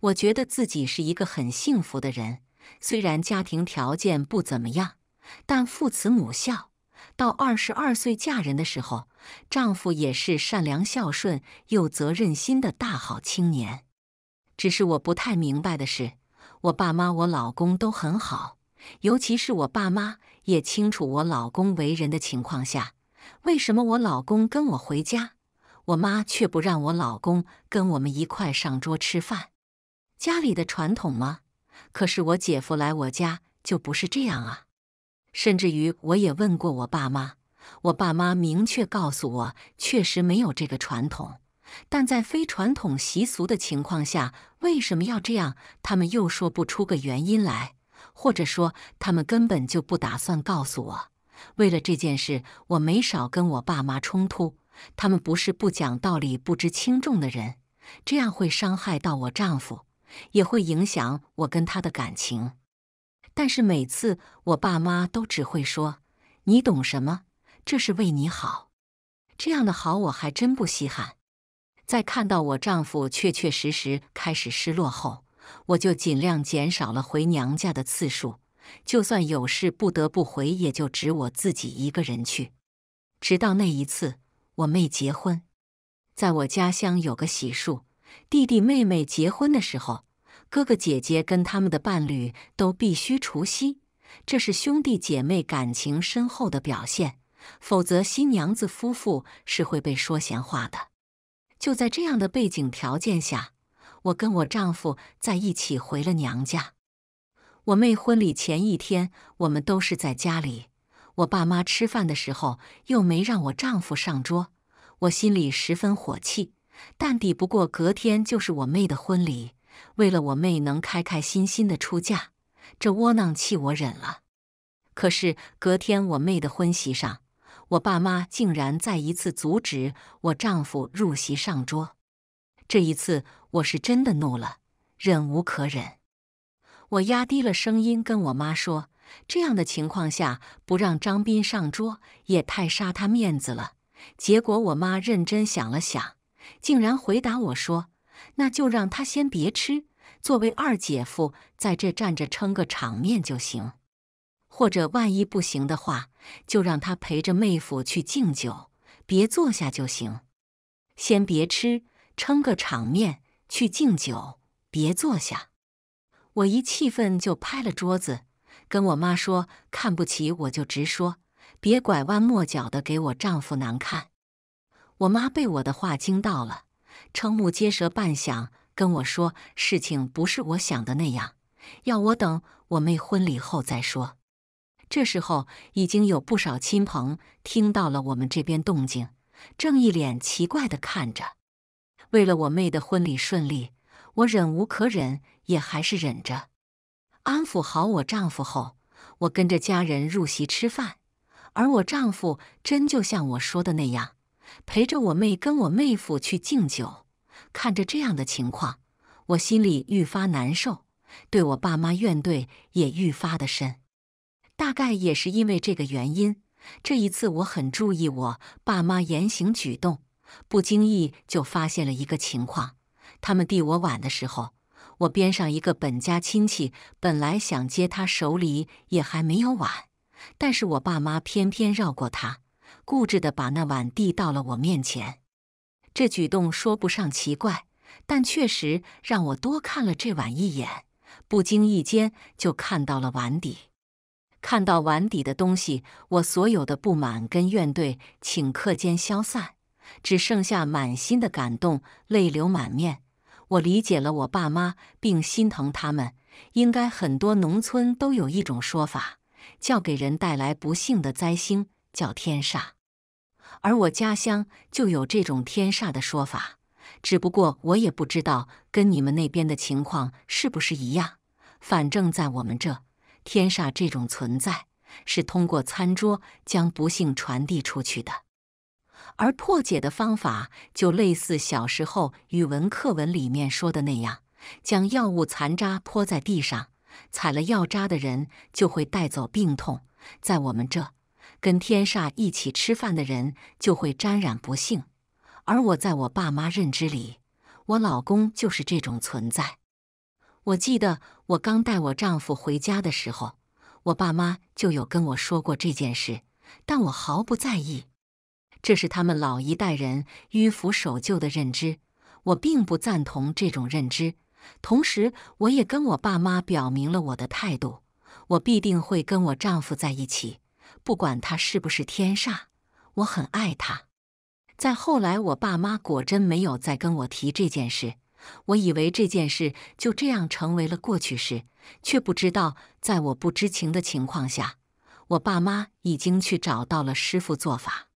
我觉得自己是一个很幸福的人，虽然家庭条件不怎么样，但父慈母孝。到二十二岁嫁人的时候，丈夫也是善良、孝顺又责任心的大好青年。只是我不太明白的是，我爸妈、我老公都很好，尤其是我爸妈也清楚我老公为人的情况下，为什么我老公跟我回家，我妈却不让我老公跟我们一块上桌吃饭？家里的传统吗？可是我姐夫来我家就不是这样啊。甚至于我也问过我爸妈，我爸妈明确告诉我，确实没有这个传统。但在非传统习俗的情况下，为什么要这样？他们又说不出个原因来，或者说他们根本就不打算告诉我。为了这件事，我没少跟我爸妈冲突。他们不是不讲道理、不知轻重的人，这样会伤害到我丈夫。也会影响我跟他的感情，但是每次我爸妈都只会说：“你懂什么？这是为你好。”这样的好我还真不稀罕。在看到我丈夫确确实实开始失落后，我就尽量减少了回娘家的次数。就算有事不得不回，也就只我自己一个人去。直到那一次，我妹结婚，在我家乡有个喜树，弟弟妹妹结婚的时候。哥哥姐姐跟他们的伴侣都必须除夕，这是兄弟姐妹感情深厚的表现。否则，新娘子夫妇是会被说闲话的。就在这样的背景条件下，我跟我丈夫在一起回了娘家。我妹婚礼前一天，我们都是在家里。我爸妈吃饭的时候又没让我丈夫上桌，我心里十分火气，但抵不过隔天就是我妹的婚礼。为了我妹能开开心心的出嫁，这窝囊气我忍了。可是隔天我妹的婚席上，我爸妈竟然再一次阻止我丈夫入席上桌。这一次我是真的怒了，忍无可忍。我压低了声音跟我妈说：“这样的情况下不让张斌上桌，也太杀他面子了。”结果我妈认真想了想，竟然回答我说。那就让他先别吃，作为二姐夫在这站着撑个场面就行。或者万一不行的话，就让他陪着妹夫去敬酒，别坐下就行。先别吃，撑个场面，去敬酒，别坐下。我一气愤就拍了桌子，跟我妈说：“看不起我就直说，别拐弯抹角的给我丈夫难看。”我妈被我的话惊到了。瞠目结舌，半晌跟我说：“事情不是我想的那样，要我等我妹婚礼后再说。”这时候已经有不少亲朋听到了我们这边动静，正一脸奇怪地看着。为了我妹的婚礼顺利，我忍无可忍，也还是忍着，安抚好我丈夫后，我跟着家人入席吃饭。而我丈夫真就像我说的那样。陪着我妹跟我妹夫去敬酒，看着这样的情况，我心里愈发难受，对我爸妈怨怼也愈发的深。大概也是因为这个原因，这一次我很注意我爸妈言行举动，不经意就发现了一个情况：他们递我碗的时候，我边上一个本家亲戚本来想接，他手里也还没有碗，但是我爸妈偏偏绕过他。固执的把那碗递到了我面前，这举动说不上奇怪，但确实让我多看了这碗一眼，不经意间就看到了碗底。看到碗底的东西，我所有的不满跟怨怼顷刻间消散，只剩下满心的感动，泪流满面。我理解了我爸妈，并心疼他们。应该很多农村都有一种说法，叫给人带来不幸的灾星。叫天煞，而我家乡就有这种天煞的说法，只不过我也不知道跟你们那边的情况是不是一样。反正，在我们这，天煞这种存在是通过餐桌将不幸传递出去的，而破解的方法就类似小时候语文课文里面说的那样：将药物残渣泼在地上，踩了药渣的人就会带走病痛。在我们这。跟天煞一起吃饭的人就会沾染不幸，而我在我爸妈认知里，我老公就是这种存在。我记得我刚带我丈夫回家的时候，我爸妈就有跟我说过这件事，但我毫不在意。这是他们老一代人迂腐守旧的认知，我并不赞同这种认知。同时，我也跟我爸妈表明了我的态度，我必定会跟我丈夫在一起。不管他是不是天煞，我很爱他。再后来，我爸妈果真没有再跟我提这件事。我以为这件事就这样成为了过去式，却不知道在我不知情的情况下，我爸妈已经去找到了师傅做法。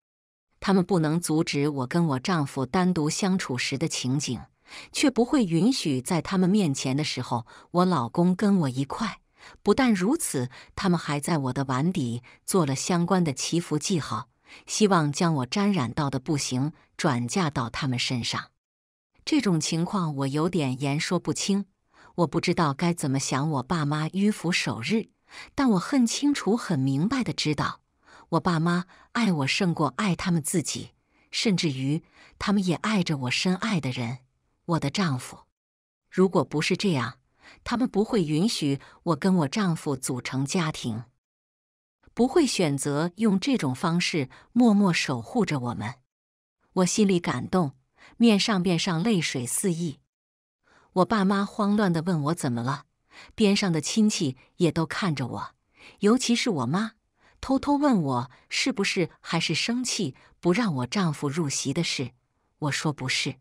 他们不能阻止我跟我丈夫单独相处时的情景，却不会允许在他们面前的时候，我老公跟我一块。不但如此，他们还在我的碗底做了相关的祈福记号，希望将我沾染到的不幸转嫁到他们身上。这种情况我有点言说不清，我不知道该怎么想。我爸妈迂腐守日，但我很清楚、很明白的知道，我爸妈爱我胜过爱他们自己，甚至于他们也爱着我深爱的人，我的丈夫。如果不是这样，他们不会允许我跟我丈夫组成家庭，不会选择用这种方式默默守护着我们。我心里感动，面上边上泪水四溢。我爸妈慌乱的问我怎么了，边上的亲戚也都看着我，尤其是我妈，偷偷问我是不是还是生气不让我丈夫入席的事。我说不是，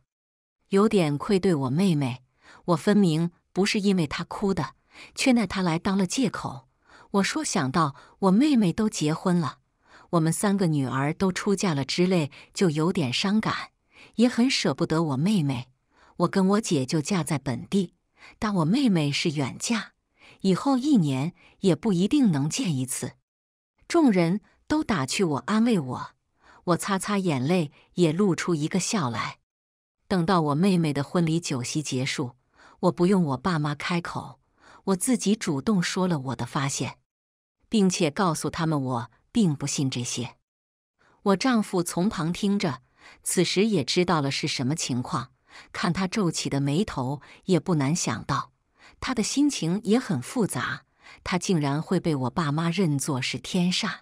有点愧对我妹妹，我分明。不是因为他哭的，却拿他来当了借口。我说想到我妹妹都结婚了，我们三个女儿都出嫁了之类，就有点伤感，也很舍不得我妹妹。我跟我姐就嫁在本地，但我妹妹是远嫁，以后一年也不一定能见一次。众人都打趣我，安慰我，我擦擦眼泪，也露出一个笑来。等到我妹妹的婚礼酒席结束。我不用我爸妈开口，我自己主动说了我的发现，并且告诉他们我并不信这些。我丈夫从旁听着，此时也知道了是什么情况。看他皱起的眉头，也不难想到他的心情也很复杂。他竟然会被我爸妈认作是天煞。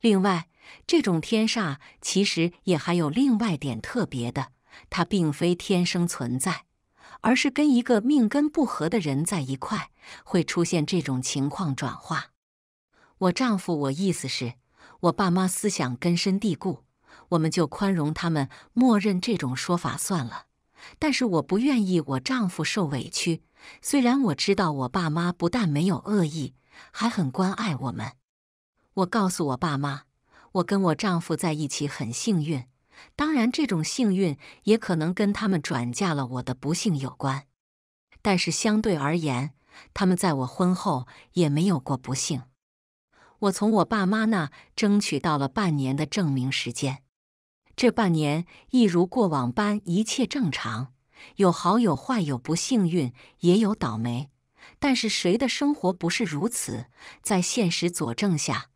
另外，这种天煞其实也还有另外点特别的，它并非天生存在。而是跟一个命根不合的人在一块，会出现这种情况转化。我丈夫，我意思是，我爸妈思想根深蒂固，我们就宽容他们，默认这种说法算了。但是我不愿意我丈夫受委屈，虽然我知道我爸妈不但没有恶意，还很关爱我们。我告诉我爸妈，我跟我丈夫在一起很幸运。当然，这种幸运也可能跟他们转嫁了我的不幸有关。但是相对而言，他们在我婚后也没有过不幸。我从我爸妈那争取到了半年的证明时间。这半年一如过往般一切正常，有好有坏，有不幸运也有倒霉。但是谁的生活不是如此？在现实佐证下，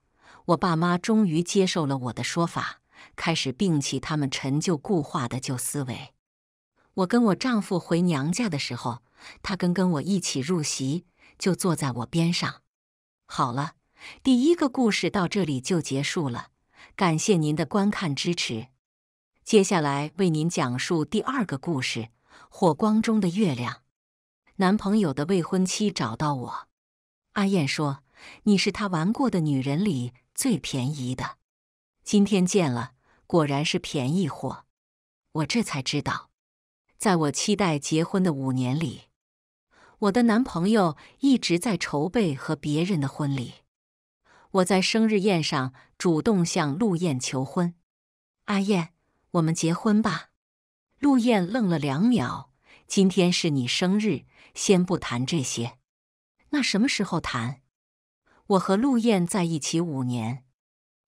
我爸妈终于接受了我的说法。开始摒弃他们陈旧固化的旧思维。我跟我丈夫回娘家的时候，他跟跟我一起入席，就坐在我边上。好了，第一个故事到这里就结束了。感谢您的观看支持。接下来为您讲述第二个故事：火光中的月亮。男朋友的未婚妻找到我，阿燕说：“你是他玩过的女人里最便宜的。”今天见了。果然是便宜货，我这才知道，在我期待结婚的五年里，我的男朋友一直在筹备和别人的婚礼。我在生日宴上主动向陆燕求婚：“阿燕，我们结婚吧。”陆燕愣了两秒：“今天是你生日，先不谈这些。那什么时候谈？”我和陆燕在一起五年。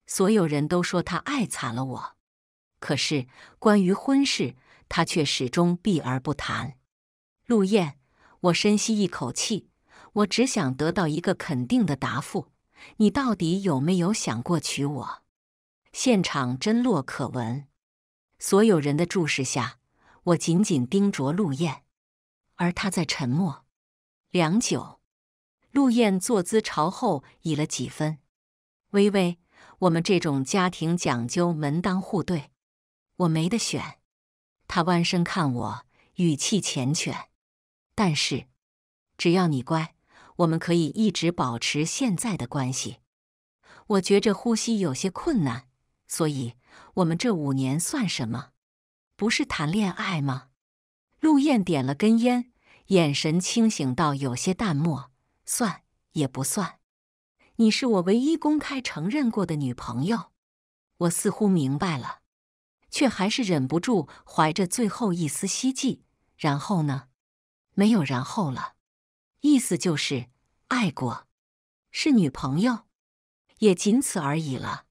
所有人都说他爱惨了我，可是关于婚事，他却始终避而不谈。陆燕，我深吸一口气，我只想得到一个肯定的答复：你到底有没有想过娶我？现场真落可闻，所有人的注视下，我紧紧盯着陆燕，而他在沉默。良久，陆燕坐姿朝后倚了几分，微微。我们这种家庭讲究门当户对，我没得选。他弯身看我，语气缱绻。但是，只要你乖，我们可以一直保持现在的关系。我觉着呼吸有些困难，所以，我们这五年算什么？不是谈恋爱吗？陆燕点了根烟，眼神清醒到有些淡漠，算也不算。你是我唯一公开承认过的女朋友，我似乎明白了，却还是忍不住怀着最后一丝希冀。然后呢？没有然后了，意思就是爱过，是女朋友，也仅此而已了。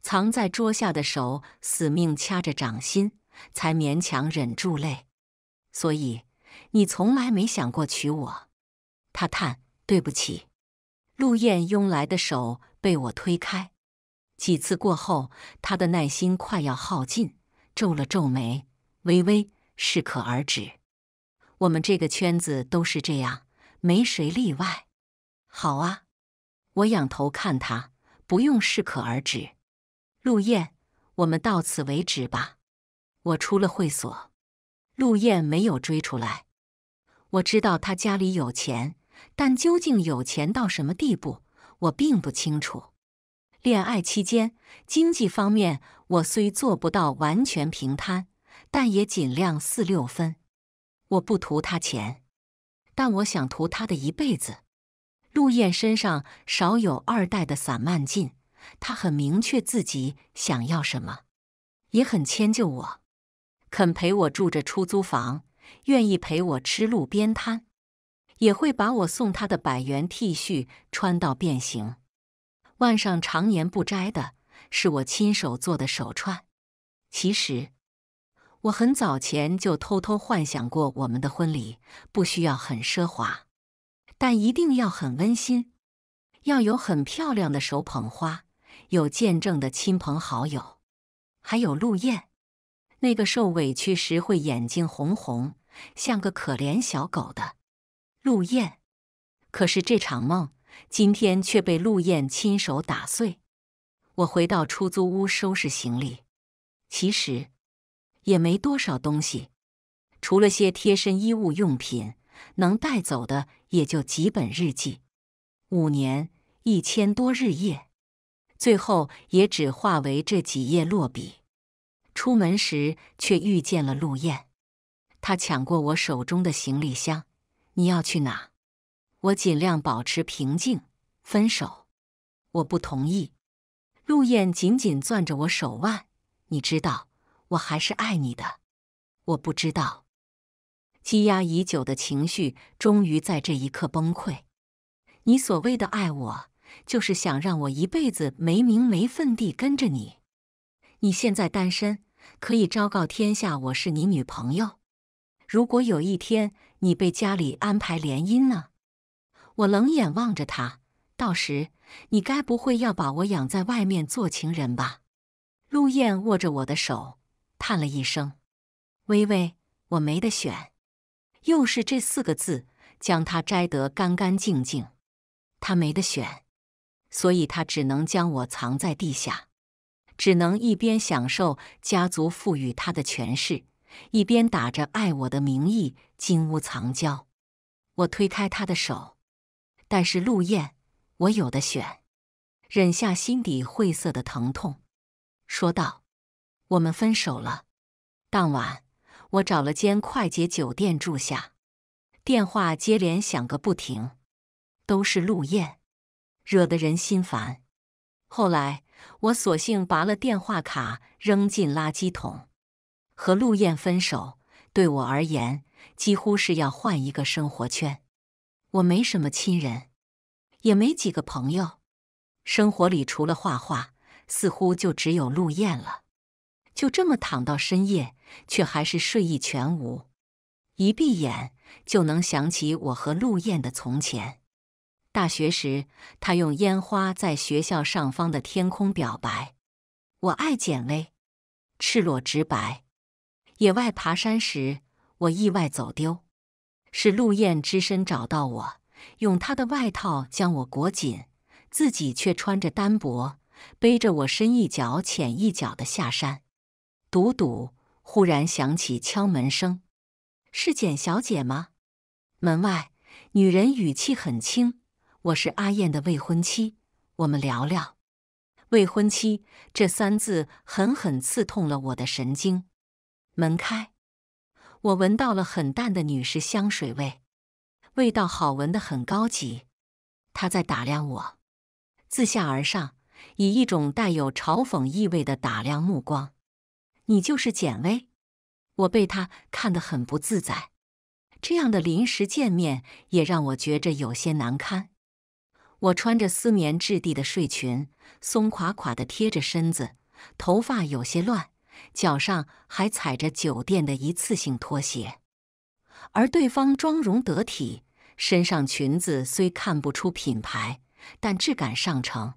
藏在桌下的手死命掐着掌心，才勉强忍住泪。所以你从来没想过娶我。他叹：“对不起。”陆燕拥来的手被我推开，几次过后，他的耐心快要耗尽，皱了皱眉，微微适可而止。我们这个圈子都是这样，没谁例外。好啊，我仰头看他，不用适可而止。陆燕，我们到此为止吧。我出了会所，陆燕没有追出来。我知道他家里有钱。但究竟有钱到什么地步，我并不清楚。恋爱期间，经济方面我虽做不到完全平摊，但也尽量四六分。我不图他钱，但我想图他的一辈子。陆燕身上少有二代的散漫劲，她很明确自己想要什么，也很迁就我，肯陪我住着出租房，愿意陪我吃路边摊。也会把我送他的百元 T 恤穿到变形，腕上常年不摘的是我亲手做的手串。其实我很早前就偷偷幻想过，我们的婚礼不需要很奢华，但一定要很温馨，要有很漂亮的手捧花，有见证的亲朋好友，还有陆燕，那个受委屈时会眼睛红红，像个可怜小狗的。陆燕。可是这场梦今天却被陆燕亲手打碎。我回到出租屋收拾行李，其实也没多少东西，除了些贴身衣物用品，能带走的也就几本日记。五年一千多日夜，最后也只化为这几页落笔。出门时却遇见了陆燕，他抢过我手中的行李箱。你要去哪？我尽量保持平静。分手，我不同意。陆燕紧紧攥着我手腕。你知道，我还是爱你的。我不知道，积压已久的情绪终于在这一刻崩溃。你所谓的爱我，就是想让我一辈子没名没分地跟着你。你现在单身，可以昭告天下我是你女朋友。如果有一天，你被家里安排联姻呢，我冷眼望着他。到时你该不会要把我养在外面做情人吧？陆燕握着我的手，叹了一声：“微微，我没得选。”又是这四个字，将他摘得干干净净。他没得选，所以他只能将我藏在地下，只能一边享受家族赋予他的权势。一边打着爱我的名义金屋藏娇，我推开他的手。但是陆燕，我有的选，忍下心底晦涩的疼痛，说道：“我们分手了。”当晚，我找了间快捷酒店住下，电话接连响个不停，都是陆燕，惹得人心烦。后来，我索性拔了电话卡，扔进垃圾桶。和陆燕分手，对我而言几乎是要换一个生活圈。我没什么亲人，也没几个朋友，生活里除了画画，似乎就只有陆燕了。就这么躺到深夜，却还是睡意全无。一闭眼就能想起我和陆燕的从前。大学时，他用烟花在学校上方的天空表白：“我爱简薇。”赤裸直白。野外爬山时，我意外走丢，是陆燕只身找到我，用他的外套将我裹紧，自己却穿着单薄，背着我深一脚浅一脚的下山。独独忽然响起敲门声，是简小姐吗？门外女人语气很轻：“我是阿燕的未婚妻，我们聊聊。”未婚妻这三字狠狠刺痛了我的神经。门开，我闻到了很淡的女士香水味，味道好闻的很高级。他在打量我，自下而上，以一种带有嘲讽意味的打量目光。你就是简薇？我被他看得很不自在。这样的临时见面也让我觉着有些难堪。我穿着丝棉质地的睡裙，松垮垮的贴着身子，头发有些乱。脚上还踩着酒店的一次性拖鞋，而对方妆容得体，身上裙子虽看不出品牌，但质感上乘。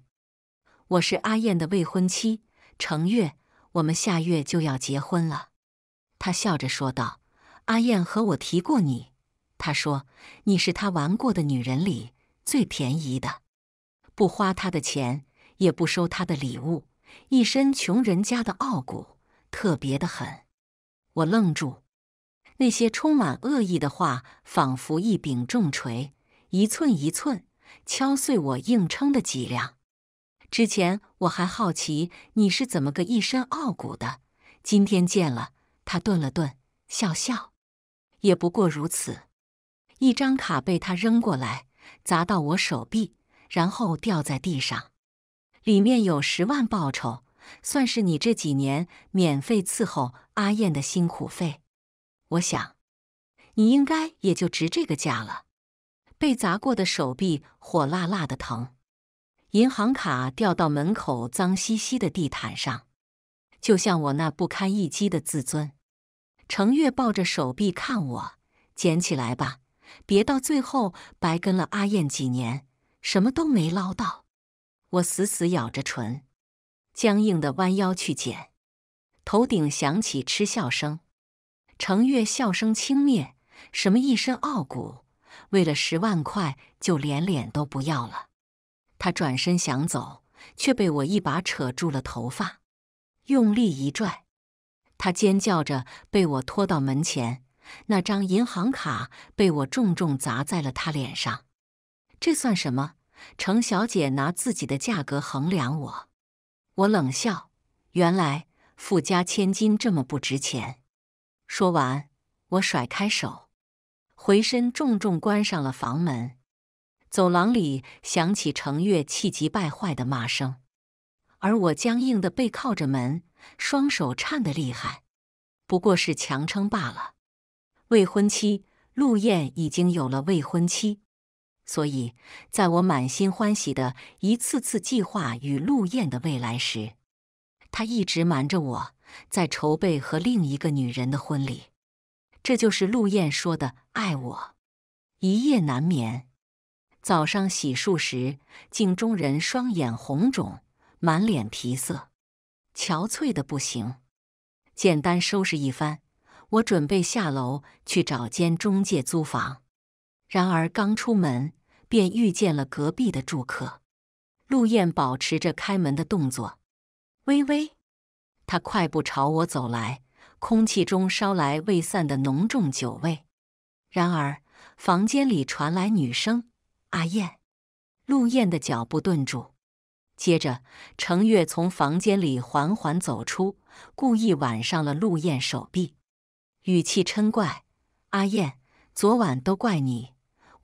我是阿燕的未婚妻程月，我们下月就要结婚了。他笑着说道：“阿燕和我提过你，她说你是她玩过的女人里最便宜的，不花她的钱，也不收她的礼物，一身穷人家的傲骨。”特别的很，我愣住。那些充满恶意的话，仿佛一柄重锤，一寸一寸敲碎我硬撑的脊梁。之前我还好奇你是怎么个一身傲骨的，今天见了他，顿了顿，笑笑，也不过如此。一张卡被他扔过来，砸到我手臂，然后掉在地上，里面有十万报酬。算是你这几年免费伺候阿燕的辛苦费，我想，你应该也就值这个价了。被砸过的手臂火辣辣的疼，银行卡掉到门口脏兮兮的地毯上，就像我那不堪一击的自尊。程月抱着手臂看我，捡起来吧，别到最后白跟了阿燕几年，什么都没捞到。我死死咬着唇。僵硬的弯腰去捡，头顶响起嗤笑声。程月笑声轻蔑：“什么一身傲骨，为了十万块就连脸都不要了？”他转身想走，却被我一把扯住了头发，用力一拽，他尖叫着被我拖到门前。那张银行卡被我重重砸在了他脸上。这算什么？程小姐拿自己的价格衡量我？我冷笑：“原来富家千金这么不值钱。”说完，我甩开手，回身重重关上了房门。走廊里响起程月气急败坏的骂声，而我僵硬的背靠着门，双手颤得厉害。不过是强撑罢了。未婚妻陆燕已经有了未婚妻。所以，在我满心欢喜的一次次计划与陆燕的未来时，他一直瞒着我，在筹备和另一个女人的婚礼。这就是陆燕说的“爱我”，一夜难眠。早上洗漱时，镜中人双眼红肿，满脸皮色，憔悴的不行。简单收拾一番，我准备下楼去找间中介租房。然而刚出门便遇见了隔壁的住客，陆燕保持着开门的动作。微微，他快步朝我走来，空气中捎来未散的浓重酒味。然而房间里传来女声：“阿燕。”陆燕的脚步顿住，接着程月从房间里缓缓走出，故意挽上了陆燕手臂，语气嗔怪：“阿燕，昨晚都怪你。”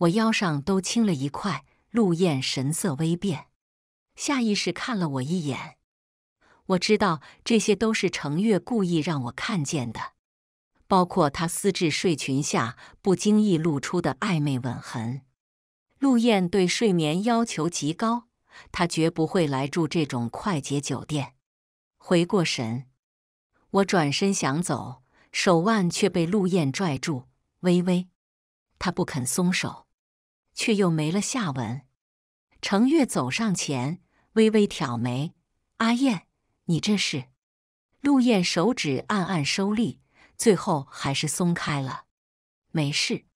我腰上都青了一块，陆燕神色微变，下意识看了我一眼。我知道这些都是程月故意让我看见的，包括他丝质睡裙下不经意露出的暧昧吻痕。陆燕对睡眠要求极高，他绝不会来住这种快捷酒店。回过神，我转身想走，手腕却被陆燕拽住，微微，他不肯松手。却又没了下文。程月走上前，微微挑眉：“阿燕，你这是？”陆燕手指暗暗收力，最后还是松开了。“没事。”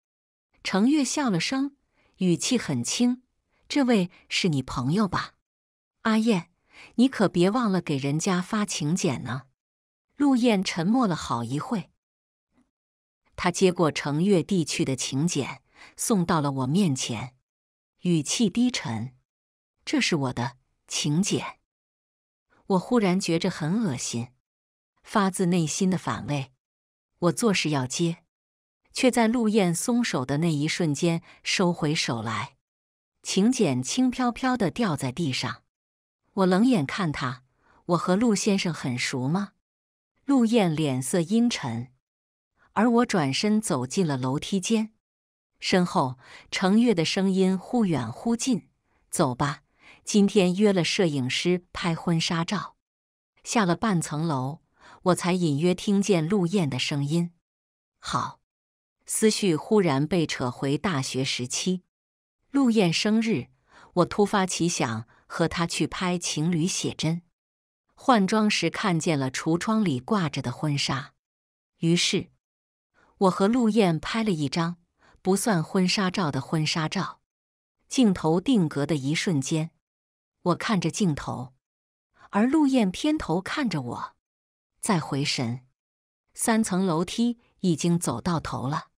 程月笑了声，语气很轻：“这位是你朋友吧？阿燕，你可别忘了给人家发请柬呢。”陆燕沉默了好一会，他接过程月递去的请柬。送到了我面前，语气低沉：“这是我的请柬。”我忽然觉着很恶心，发自内心的反胃。我做事要接，却在陆燕松手的那一瞬间收回手来，请柬轻飘飘的掉在地上。我冷眼看他：“我和陆先生很熟吗？”陆燕脸色阴沉，而我转身走进了楼梯间。身后，程月的声音忽远忽近。“走吧，今天约了摄影师拍婚纱照。”下了半层楼，我才隐约听见陆燕的声音。“好。”思绪忽然被扯回大学时期，陆燕生日，我突发奇想和她去拍情侣写真。换装时看见了橱窗里挂着的婚纱，于是我和陆燕拍了一张。不算婚纱照的婚纱照，镜头定格的一瞬间，我看着镜头，而陆燕偏头看着我。再回神，三层楼梯已经走到头了。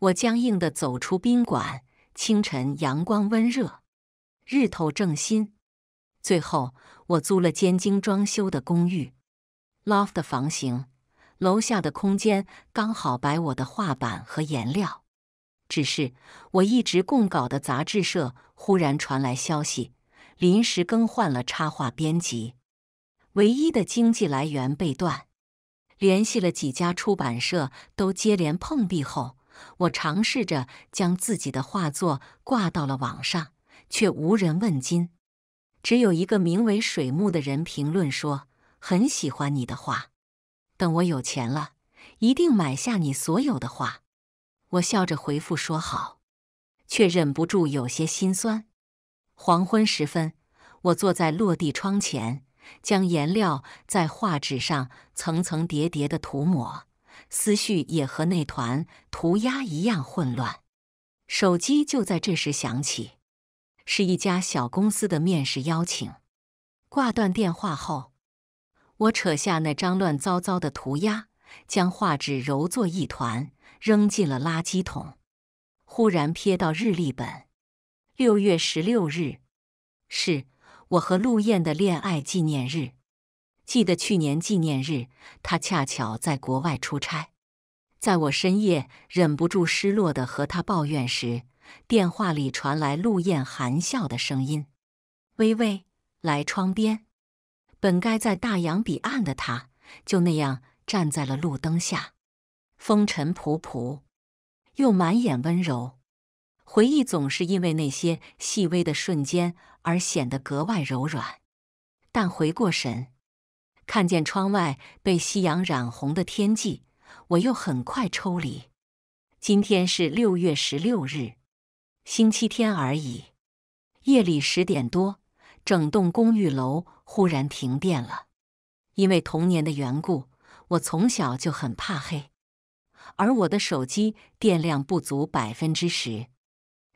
我僵硬的走出宾馆。清晨阳光温热，日头正新。最后，我租了间精装修的公寓，loft 房型，楼下的空间刚好摆我的画板和颜料。只是我一直供稿的杂志社忽然传来消息，临时更换了插画编辑，唯一的经济来源被断。联系了几家出版社都接连碰壁后，我尝试着将自己的画作挂到了网上，却无人问津。只有一个名为“水木”的人评论说：“很喜欢你的画，等我有钱了，一定买下你所有的画。”我笑着回复说：“好。”，却忍不住有些心酸。黄昏时分，我坐在落地窗前，将颜料在画纸上层层叠叠的涂抹，思绪也和那团涂鸦一样混乱。手机就在这时响起，是一家小公司的面试邀请。挂断电话后，我扯下那张乱糟糟的涂鸦，将画纸揉作一团。扔进了垃圾桶。忽然瞥到日历本，六月十六日，是我和陆燕的恋爱纪念日。记得去年纪念日，他恰巧在国外出差。在我深夜忍不住失落的和他抱怨时，电话里传来陆燕含笑的声音：“微微，来窗边。”本该在大洋彼岸的他，就那样站在了路灯下。风尘仆仆，又满眼温柔。回忆总是因为那些细微的瞬间而显得格外柔软。但回过神，看见窗外被夕阳染红的天际，我又很快抽离。今天是六月十六日，星期天而已。夜里十点多，整栋公寓楼忽然停电了。因为童年的缘故，我从小就很怕黑。而我的手机电量不足百分之十，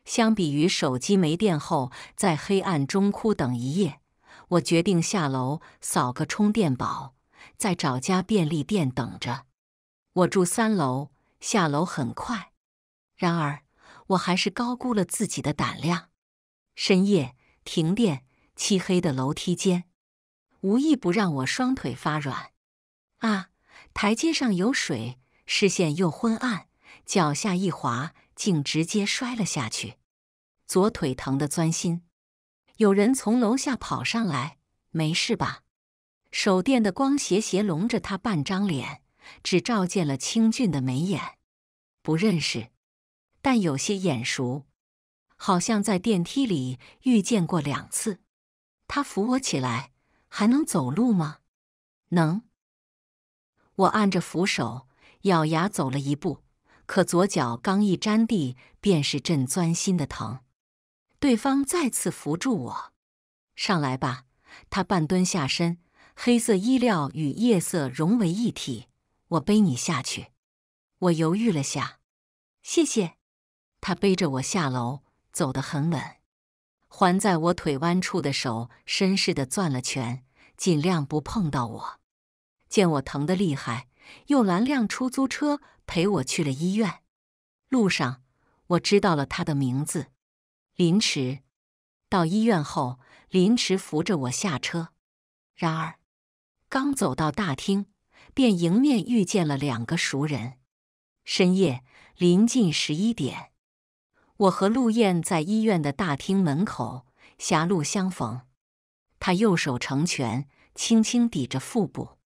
相比于手机没电后在黑暗中哭等一夜，我决定下楼扫个充电宝，再找家便利店等着。我住三楼，下楼很快。然而，我还是高估了自己的胆量。深夜停电，漆黑的楼梯间，无一不让我双腿发软。啊！台阶上有水。视线又昏暗，脚下一滑，竟直接摔了下去，左腿疼得钻心。有人从楼下跑上来：“没事吧？”手电的光斜斜笼着他半张脸，只照见了清俊的眉眼，不认识，但有些眼熟，好像在电梯里遇见过两次。他扶我起来：“还能走路吗？”“能。”我按着扶手。咬牙走了一步，可左脚刚一沾地，便是阵钻心的疼。对方再次扶住我：“上来吧。”他半蹲下身，黑色衣料与夜色融为一体。我背你下去。我犹豫了下：“谢谢。”他背着我下楼，走得很稳，环在我腿弯处的手，绅士的攥了拳，尽量不碰到我。见我疼得厉害。又拦辆出租车陪我去了医院。路上，我知道了他的名字——林池。到医院后，林池扶着我下车。然而，刚走到大厅，便迎面遇见了两个熟人。深夜，临近十一点，我和陆燕在医院的大厅门口狭路相逢。他右手成拳，轻轻抵着腹部。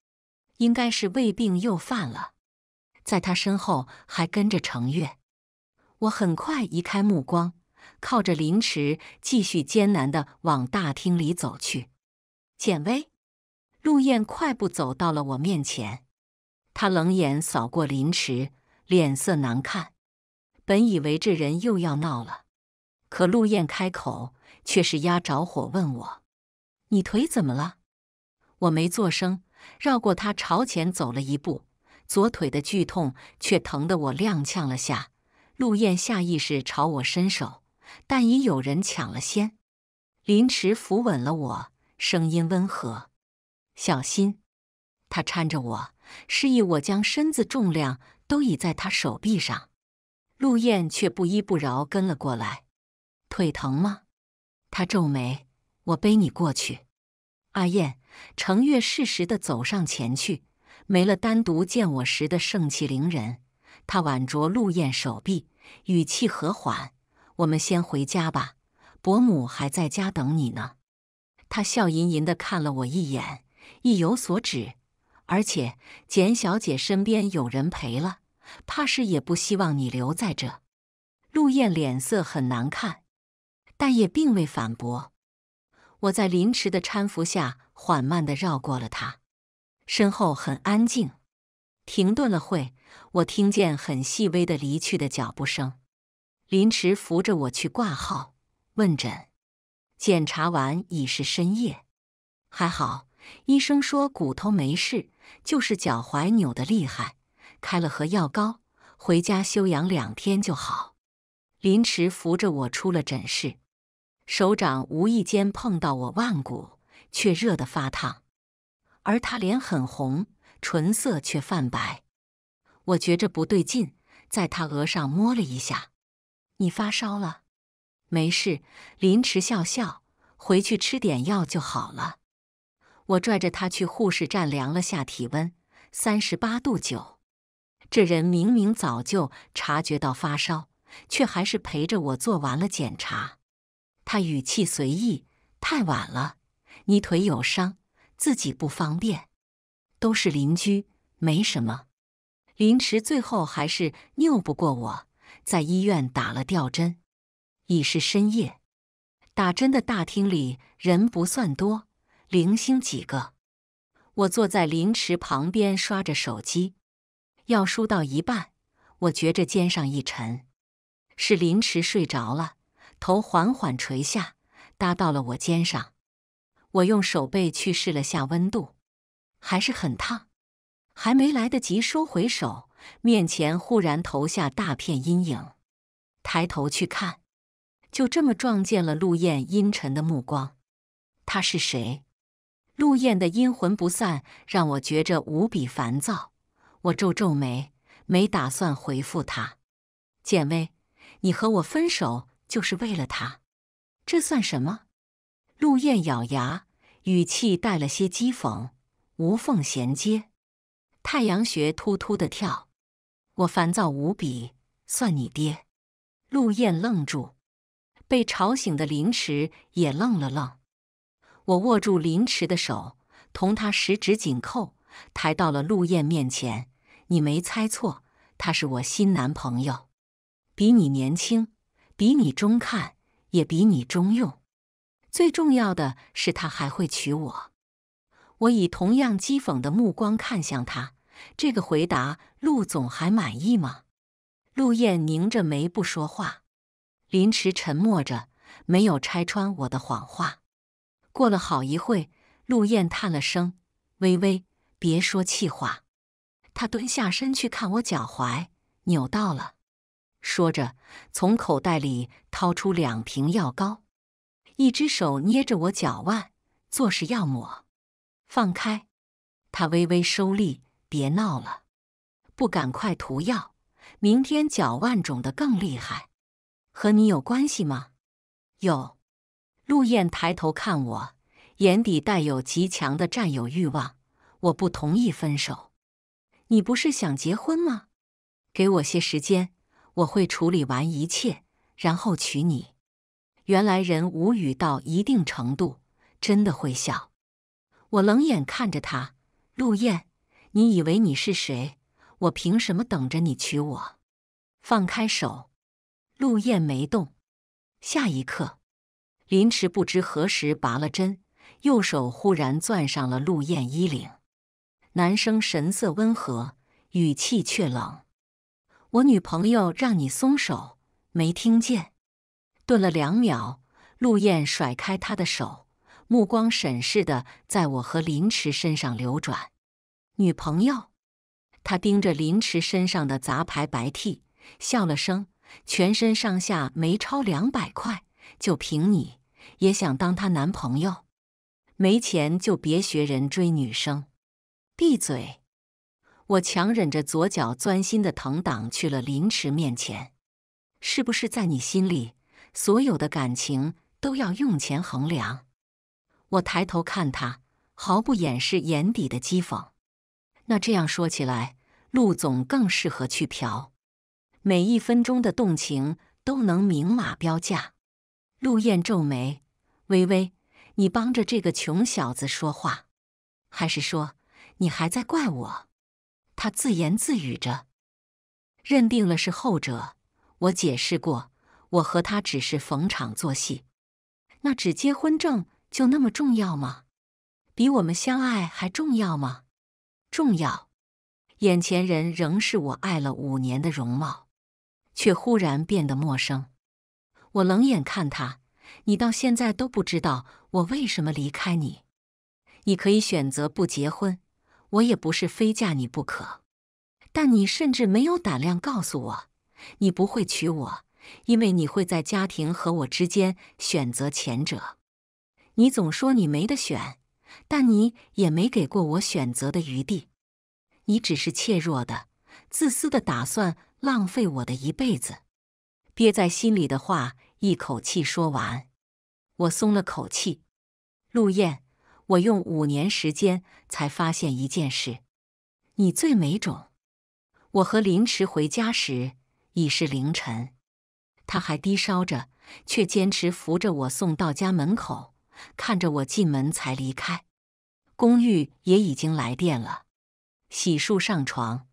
应该是胃病又犯了，在他身后还跟着程越。我很快移开目光，靠着林池，继续艰难地往大厅里走去。简薇、陆燕快步走到了我面前，他冷眼扫过林池，脸色难看。本以为这人又要闹了，可陆燕开口却是压着火问我：“你腿怎么了？”我没做声。绕过他，朝前走了一步，左腿的剧痛却疼得我踉跄了下。陆燕下意识朝我伸手，但已有人抢了先。林池扶稳了我，声音温和：“小心。”他搀着我，示意我将身子重量都倚在他手臂上。陆燕却不依不饶，跟了过来：“腿疼吗？”他皱眉：“我背你过去。”阿燕，程月适时地走上前去，没了单独见我时的盛气凌人。他挽着陆燕手臂，语气和缓：“我们先回家吧，伯母还在家等你呢。”他笑吟吟地看了我一眼，意有所指。而且简小姐身边有人陪了，怕是也不希望你留在这。陆燕脸色很难看，但也并未反驳。我在凌迟的搀扶下。缓慢地绕过了他，身后很安静。停顿了会，我听见很细微的离去的脚步声。林池扶着我去挂号、问诊、检查完，已是深夜。还好，医生说骨头没事，就是脚踝扭得厉害，开了盒药膏，回家休养两天就好。林池扶着我出了诊室，手掌无意间碰到我腕骨。却热得发烫，而他脸很红，唇色却泛白。我觉着不对劲，在他额上摸了一下，你发烧了？没事，林池笑笑，回去吃点药就好了。我拽着他去护士站量了下体温，三十八度九。这人明明早就察觉到发烧，却还是陪着我做完了检查。他语气随意，太晚了。你腿有伤，自己不方便，都是邻居，没什么。林池最后还是拗不过我，在医院打了吊针。已是深夜，打针的大厅里人不算多，零星几个。我坐在林池旁边刷着手机，要输到一半，我觉着肩上一沉，是林池睡着了，头缓缓垂下，搭到了我肩上。我用手背去试了下温度，还是很烫。还没来得及收回手，面前忽然投下大片阴影。抬头去看，就这么撞见了陆燕阴沉的目光。他是谁？陆燕的阴魂不散让我觉着无比烦躁。我皱皱眉，没打算回复他。简薇，你和我分手就是为了他？这算什么？陆燕咬牙，语气带了些讥讽，无缝衔接，太阳穴突突的跳，我烦躁无比。算你爹！陆燕愣住，被吵醒的林池也愣了愣。我握住林池的手，同他十指紧扣，抬到了陆燕面前。你没猜错，他是我新男朋友，比你年轻，比你中看，也比你中用。最重要的是，他还会娶我。我以同样讥讽的目光看向他。这个回答，陆总还满意吗？陆燕拧着眉不说话。林池沉默着，没有拆穿我的谎话。过了好一会陆燕叹了声：“微微，别说气话。”他蹲下身去看我脚踝扭到了，说着从口袋里掏出两瓶药膏。一只手捏着我脚腕，作势要抹，放开。他微微收力，别闹了，不赶快涂药，明天脚腕肿的更厉害。和你有关系吗？有。陆燕抬头看我，眼底带有极强的占有欲望。我不同意分手。你不是想结婚吗？给我些时间，我会处理完一切，然后娶你。原来人无语到一定程度，真的会笑。我冷眼看着他，陆燕，你以为你是谁？我凭什么等着你娶我？放开手！陆燕没动。下一刻，林池不知何时拔了针，右手忽然攥上了陆燕衣领。男生神色温和，语气却冷：“我女朋友让你松手，没听见？”顿了两秒，陆燕甩开他的手，目光审视的在我和林池身上流转。女朋友，他盯着林池身上的杂牌白 T 笑了声，全身上下没超两百块，就凭你也想当他男朋友？没钱就别学人追女生！闭嘴！我强忍着左脚钻心的疼，挡去了林池面前。是不是在你心里？所有的感情都要用钱衡量。我抬头看他，毫不掩饰眼底的讥讽。那这样说起来，陆总更适合去嫖。每一分钟的动情都能明码标价。陆燕皱眉：“微微，你帮着这个穷小子说话，还是说你还在怪我？”他自言自语着，认定了是后者。我解释过。我和他只是逢场作戏，那纸结婚证就那么重要吗？比我们相爱还重要吗？重要。眼前人仍是我爱了五年的容貌，却忽然变得陌生。我冷眼看他，你到现在都不知道我为什么离开你。你可以选择不结婚，我也不是非嫁你不可。但你甚至没有胆量告诉我，你不会娶我。因为你会在家庭和我之间选择前者。你总说你没得选，但你也没给过我选择的余地。你只是怯弱的、自私的，打算浪费我的一辈子。憋在心里的话，一口气说完，我松了口气。陆燕，我用五年时间才发现一件事：你最没种。我和林池回家时已是凌晨。他还低烧着，却坚持扶着我送到家门口，看着我进门才离开。公寓也已经来电了，洗漱上床。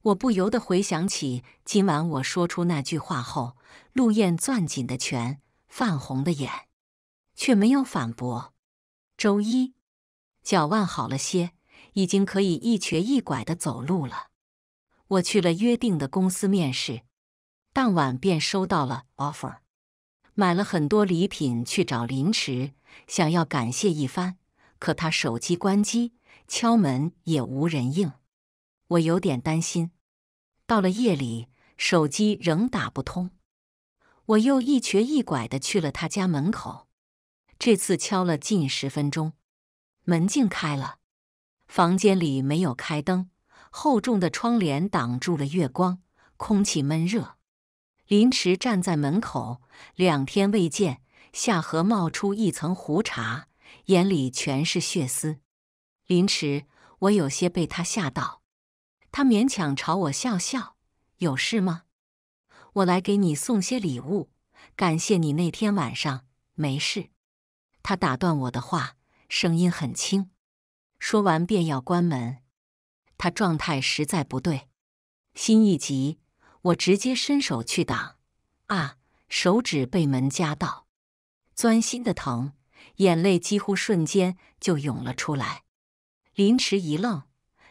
我不由得回想起今晚我说出那句话后，陆燕攥紧的拳、泛红的眼，却没有反驳。周一，脚腕好了些，已经可以一瘸一拐的走路了。我去了约定的公司面试。当晚便收到了 offer，买了很多礼品去找林池，想要感谢一番。可他手机关机，敲门也无人应。我有点担心。到了夜里，手机仍打不通。我又一瘸一拐的去了他家门口，这次敲了近十分钟，门竟开了。房间里没有开灯，厚重的窗帘挡住了月光，空气闷热。林池站在门口，两天未见，下颌冒出一层胡茬，眼里全是血丝。林池，我有些被他吓到。他勉强朝我笑笑：“有事吗？我来给你送些礼物，感谢你那天晚上。”没事。他打断我的话，声音很轻，说完便要关门。他状态实在不对，心一急。我直接伸手去挡，啊，手指被门夹到，钻心的疼，眼泪几乎瞬间就涌了出来。林池一愣，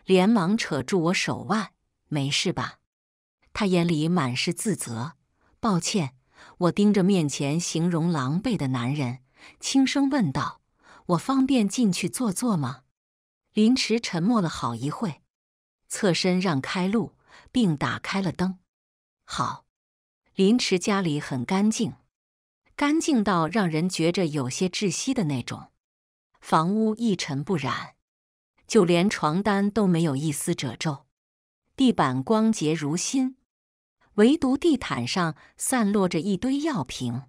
连忙扯住我手腕：“没事吧？”他眼里满是自责，抱歉。我盯着面前形容狼狈的男人，轻声问道：“我方便进去坐坐吗？”林池沉默了好一会，侧身让开路，并打开了灯。好，林迟家里很干净，干净到让人觉着有些窒息的那种。房屋一尘不染，就连床单都没有一丝褶皱，地板光洁如新。唯独地毯上散落着一堆药瓶，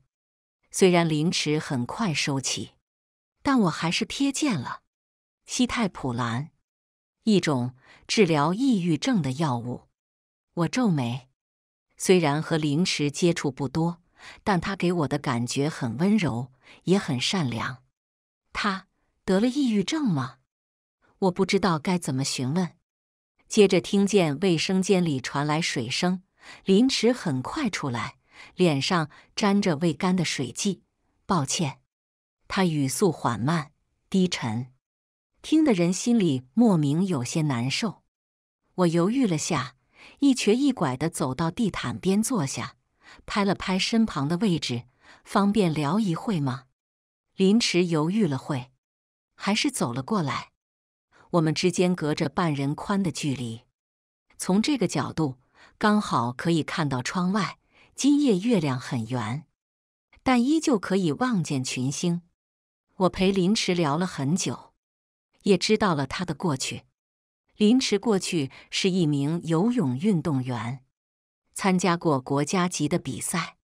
虽然林迟很快收起，但我还是瞥见了西太普兰，一种治疗抑郁症的药物。我皱眉。虽然和林池接触不多，但他给我的感觉很温柔，也很善良。他得了抑郁症吗？我不知道该怎么询问。接着听见卫生间里传来水声，林池很快出来，脸上沾着未干的水迹。抱歉，他语速缓慢、低沉，听的人心里莫名有些难受。我犹豫了下。一瘸一拐地走到地毯边坐下，拍了拍身旁的位置，方便聊一会吗？林池犹豫了会，还是走了过来。我们之间隔着半人宽的距离，从这个角度刚好可以看到窗外。今夜月亮很圆，但依旧可以望见群星。我陪林池聊了很久，也知道了他的过去。林池过去是一名游泳运动员，参加过国家级的比赛。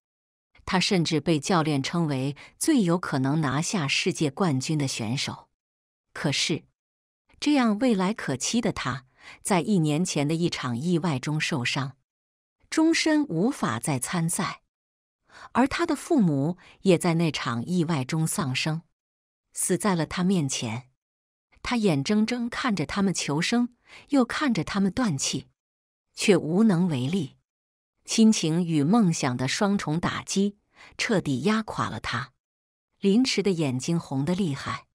他甚至被教练称为最有可能拿下世界冠军的选手。可是，这样未来可期的他，在一年前的一场意外中受伤，终身无法再参赛。而他的父母也在那场意外中丧生，死在了他面前。他眼睁睁看着他们求生。又看着他们断气，却无能为力。亲情与梦想的双重打击，彻底压垮了他。林池的眼睛红得厉害，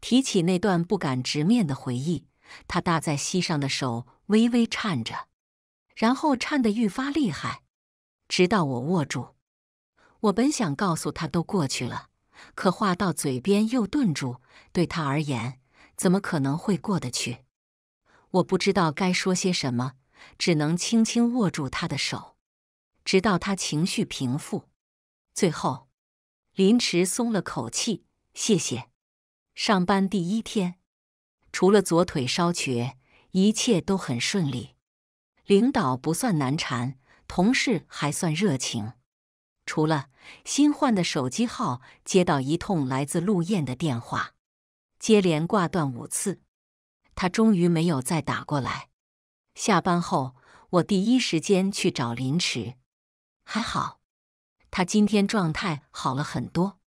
提起那段不敢直面的回忆，他搭在膝上的手微微颤着，然后颤得愈发厉害，直到我握住。我本想告诉他都过去了，可话到嘴边又顿住。对他而言，怎么可能会过得去？我不知道该说些什么，只能轻轻握住他的手，直到他情绪平复。最后，林池松了口气：“谢谢，上班第一天，除了左腿稍瘸，一切都很顺利。领导不算难缠，同事还算热情。除了新换的手机号，接到一通来自陆燕的电话，接连挂断五次。”他终于没有再打过来。下班后，我第一时间去找林池。还好，他今天状态好了很多，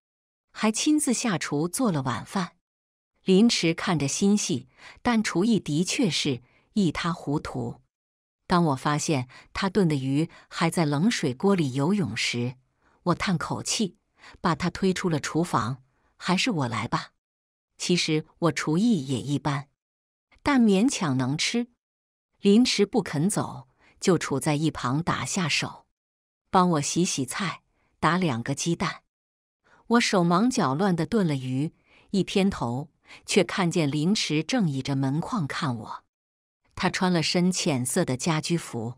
还亲自下厨做了晚饭。林池看着心细，但厨艺的确是一塌糊涂。当我发现他炖的鱼还在冷水锅里游泳时，我叹口气，把他推出了厨房。还是我来吧。其实我厨艺也一般。但勉强能吃，林池不肯走，就杵在一旁打下手，帮我洗洗菜，打两个鸡蛋。我手忙脚乱地炖了鱼，一偏头，却看见林池正倚着门框看我。他穿了身浅色的家居服，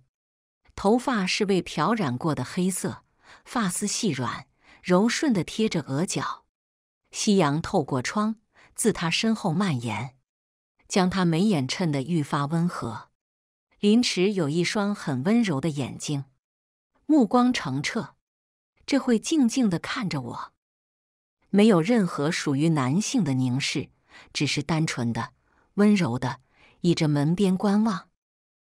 头发是被漂染过的黑色，发丝细软柔顺的贴着额角。夕阳透过窗，自他身后蔓延。将他眉眼衬得愈发温和。林池有一双很温柔的眼睛，目光澄澈，这会静静的看着我，没有任何属于男性的凝视，只是单纯的、温柔的倚着门边观望。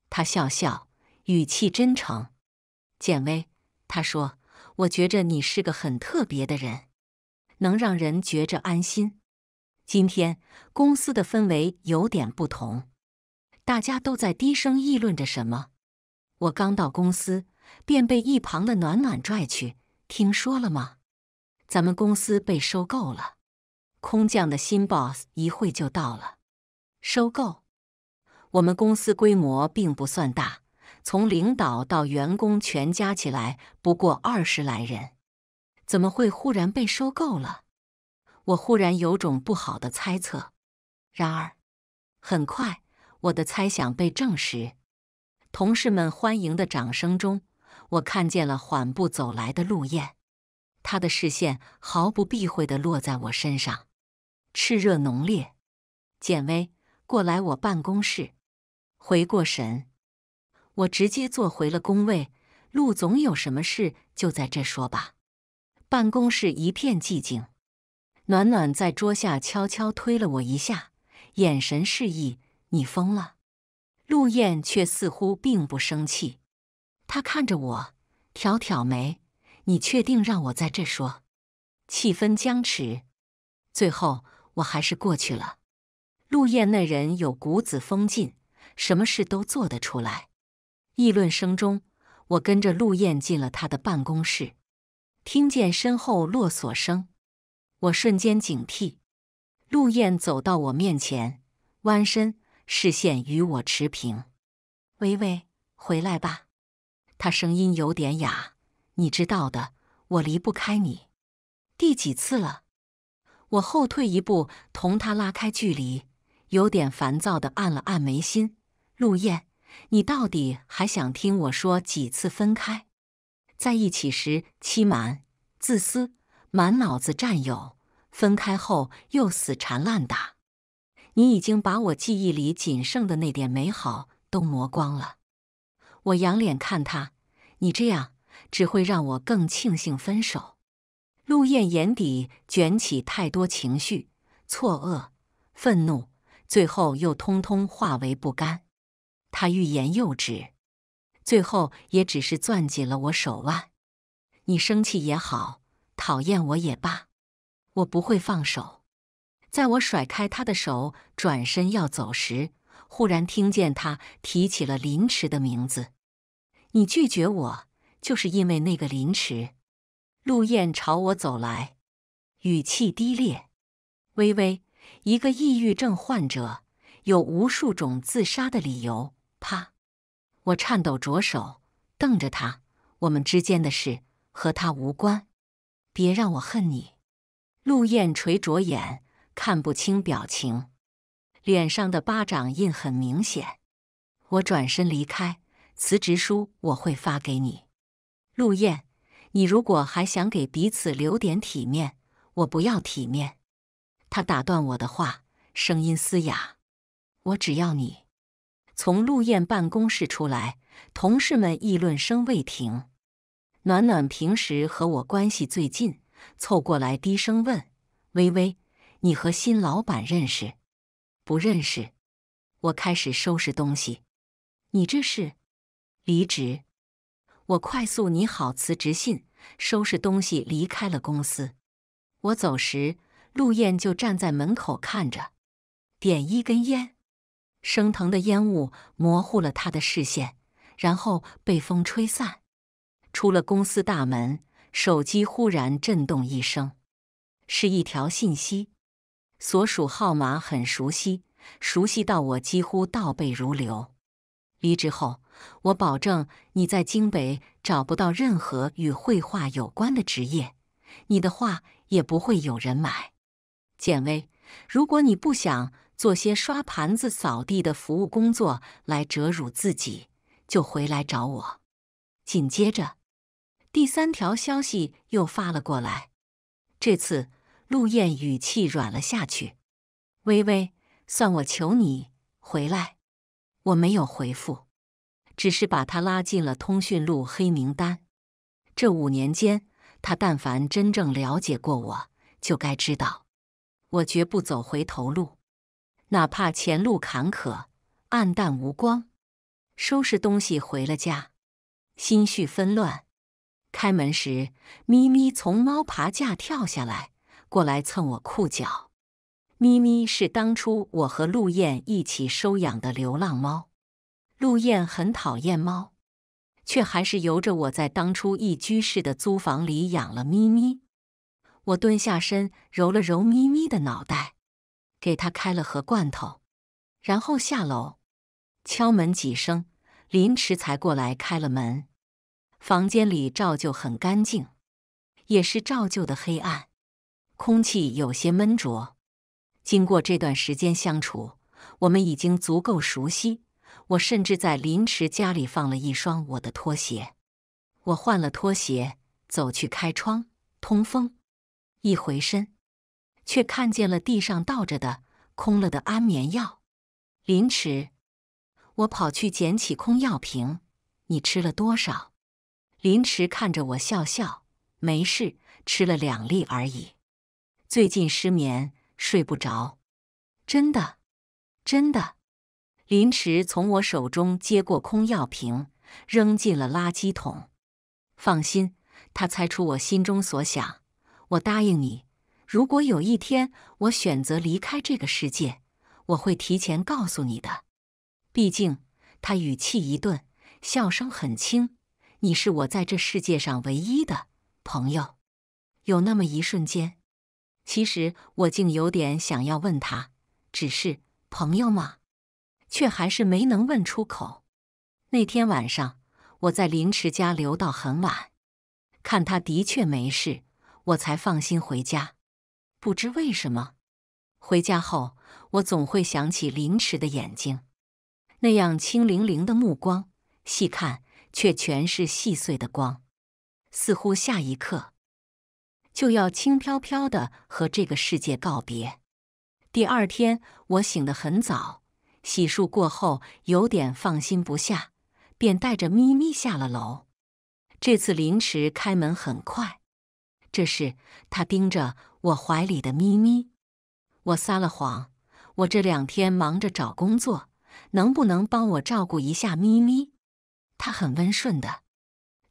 他笑笑，语气真诚：“简薇，他说，我觉着你是个很特别的人，能让人觉着安心。”今天公司的氛围有点不同，大家都在低声议论着什么。我刚到公司，便被一旁的暖暖拽去。听说了吗？咱们公司被收购了，空降的新 boss 一会就到了。收购？我们公司规模并不算大，从领导到员工全加起来不过二十来人，怎么会忽然被收购了？我忽然有种不好的猜测，然而，很快我的猜想被证实。同事们欢迎的掌声中，我看见了缓步走来的陆燕，他的视线毫不避讳地落在我身上，炽热浓烈。简薇，过来我办公室。回过神，我直接坐回了工位。陆总有什么事就在这说吧。办公室一片寂静。暖暖在桌下悄悄推了我一下，眼神示意你疯了。陆燕却似乎并不生气，他看着我，挑挑眉：“你确定让我在这说？”气氛僵持，最后我还是过去了。陆燕那人有骨子风劲，什么事都做得出来。议论声中，我跟着陆燕进了他的办公室，听见身后落锁声。我瞬间警惕，陆燕走到我面前，弯身，视线与我持平。微微，回来吧。他声音有点哑，你知道的，我离不开你。第几次了？我后退一步，同他拉开距离，有点烦躁的按了按眉心。陆燕，你到底还想听我说几次分开？在一起时欺瞒、自私、满脑子占有。分开后又死缠烂打，你已经把我记忆里仅剩的那点美好都磨光了。我仰脸看他，你这样只会让我更庆幸分手。陆燕眼底卷起太多情绪：错愕、愤怒，最后又通通化为不甘。他欲言又止，最后也只是攥紧了我手腕。你生气也好，讨厌我也罢。我不会放手。在我甩开他的手，转身要走时，忽然听见他提起了林池的名字。你拒绝我，就是因为那个林池。陆燕朝我走来，语气低劣。微微，一个抑郁症患者，有无数种自杀的理由。啪！我颤抖着手，瞪着他。我们之间的事和他无关。别让我恨你。陆燕垂着眼，看不清表情，脸上的巴掌印很明显。我转身离开，辞职书我会发给你。陆燕，你如果还想给彼此留点体面，我不要体面。他打断我的话，声音嘶哑：“我只要你。”从陆燕办公室出来，同事们议论声未停。暖暖平时和我关系最近。凑过来低声问：“微微，你和新老板认识？不认识？”我开始收拾东西。你这是离职？我快速拟好辞职信，收拾东西离开了公司。我走时，陆燕就站在门口看着，点一根烟，升腾的烟雾模糊了他的视线，然后被风吹散。出了公司大门。手机忽然震动一声，是一条信息，所属号码很熟悉，熟悉到我几乎倒背如流。离职后，我保证你在京北找不到任何与绘画有关的职业，你的画也不会有人买。简薇，如果你不想做些刷盘子、扫地的服务工作来折辱自己，就回来找我。紧接着。第三条消息又发了过来，这次陆燕语气软了下去：“微微，算我求你回来。”我没有回复，只是把他拉进了通讯录黑名单。这五年间，他但凡真正了解过我，就该知道，我绝不走回头路，哪怕前路坎坷、暗淡无光。收拾东西回了家，心绪纷乱。开门时，咪咪从猫爬架跳下来，过来蹭我裤脚。咪咪是当初我和陆燕一起收养的流浪猫。陆燕很讨厌猫，却还是由着我在当初一居室的租房里养了咪咪。我蹲下身，揉了揉咪咪的脑袋，给它开了盒罐头，然后下楼。敲门几声，林池才过来开了门。房间里照旧很干净，也是照旧的黑暗，空气有些闷浊。经过这段时间相处，我们已经足够熟悉。我甚至在林池家里放了一双我的拖鞋。我换了拖鞋，走去开窗通风。一回身，却看见了地上倒着的空了的安眠药。林池，我跑去捡起空药瓶。你吃了多少？林池看着我，笑笑：“没事，吃了两粒而已。最近失眠，睡不着，真的，真的。”林池从我手中接过空药瓶，扔进了垃圾桶。放心，他猜出我心中所想。我答应你，如果有一天我选择离开这个世界，我会提前告诉你的。毕竟，他语气一顿，笑声很轻。你是我在这世界上唯一的朋友。有那么一瞬间，其实我竟有点想要问他，只是朋友吗？却还是没能问出口。那天晚上，我在林迟家留到很晚，看他的确没事，我才放心回家。不知为什么，回家后我总会想起林迟的眼睛，那样清凌凌的目光，细看。却全是细碎的光，似乎下一刻就要轻飘飘的和这个世界告别。第二天，我醒得很早，洗漱过后有点放心不下，便带着咪咪下了楼。这次临时开门很快，这是他盯着我怀里的咪咪。我撒了谎，我这两天忙着找工作，能不能帮我照顾一下咪咪？他很温顺的，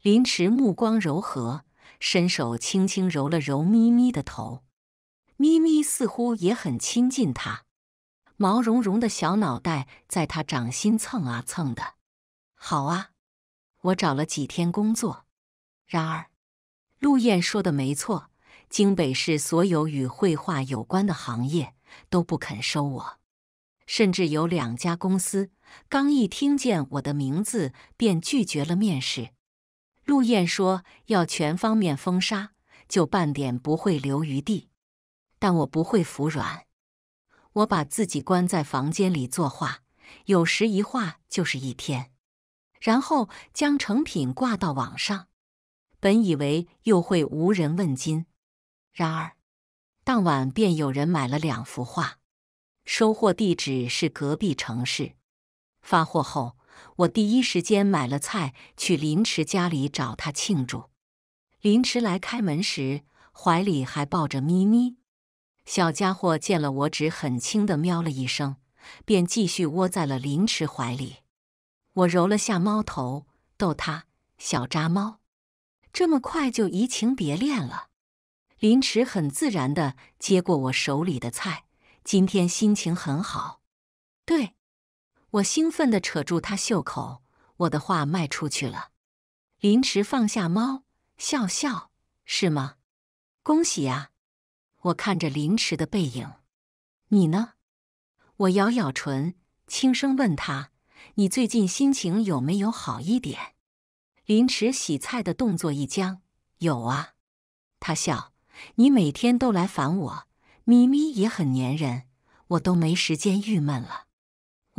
林池目光柔和，伸手轻轻揉了揉咪咪的头，咪咪似乎也很亲近他，毛茸茸的小脑袋在他掌心蹭啊蹭的。好啊，我找了几天工作，然而陆燕说的没错，京北市所有与绘画有关的行业都不肯收我，甚至有两家公司。刚一听见我的名字，便拒绝了面试。陆燕说要全方面封杀，就半点不会留余地。但我不会服软。我把自己关在房间里作画，有时一画就是一天，然后将成品挂到网上。本以为又会无人问津，然而当晚便有人买了两幅画，收货地址是隔壁城市。发货后，我第一时间买了菜去林池家里找他庆祝。林池来开门时，怀里还抱着咪咪，小家伙见了我只很轻的喵了一声，便继续窝在了林池怀里。我揉了下猫头，逗他：“小渣猫，这么快就移情别恋了？”林池很自然的接过我手里的菜，今天心情很好。对。我兴奋地扯住他袖口，我的画卖出去了。林池放下猫，笑笑，是吗？恭喜啊！我看着林池的背影，你呢？我咬咬唇，轻声问他：“你最近心情有没有好一点？”林池洗菜的动作一僵，有啊，他笑：“你每天都来烦我，咪咪也很粘人，我都没时间郁闷了。”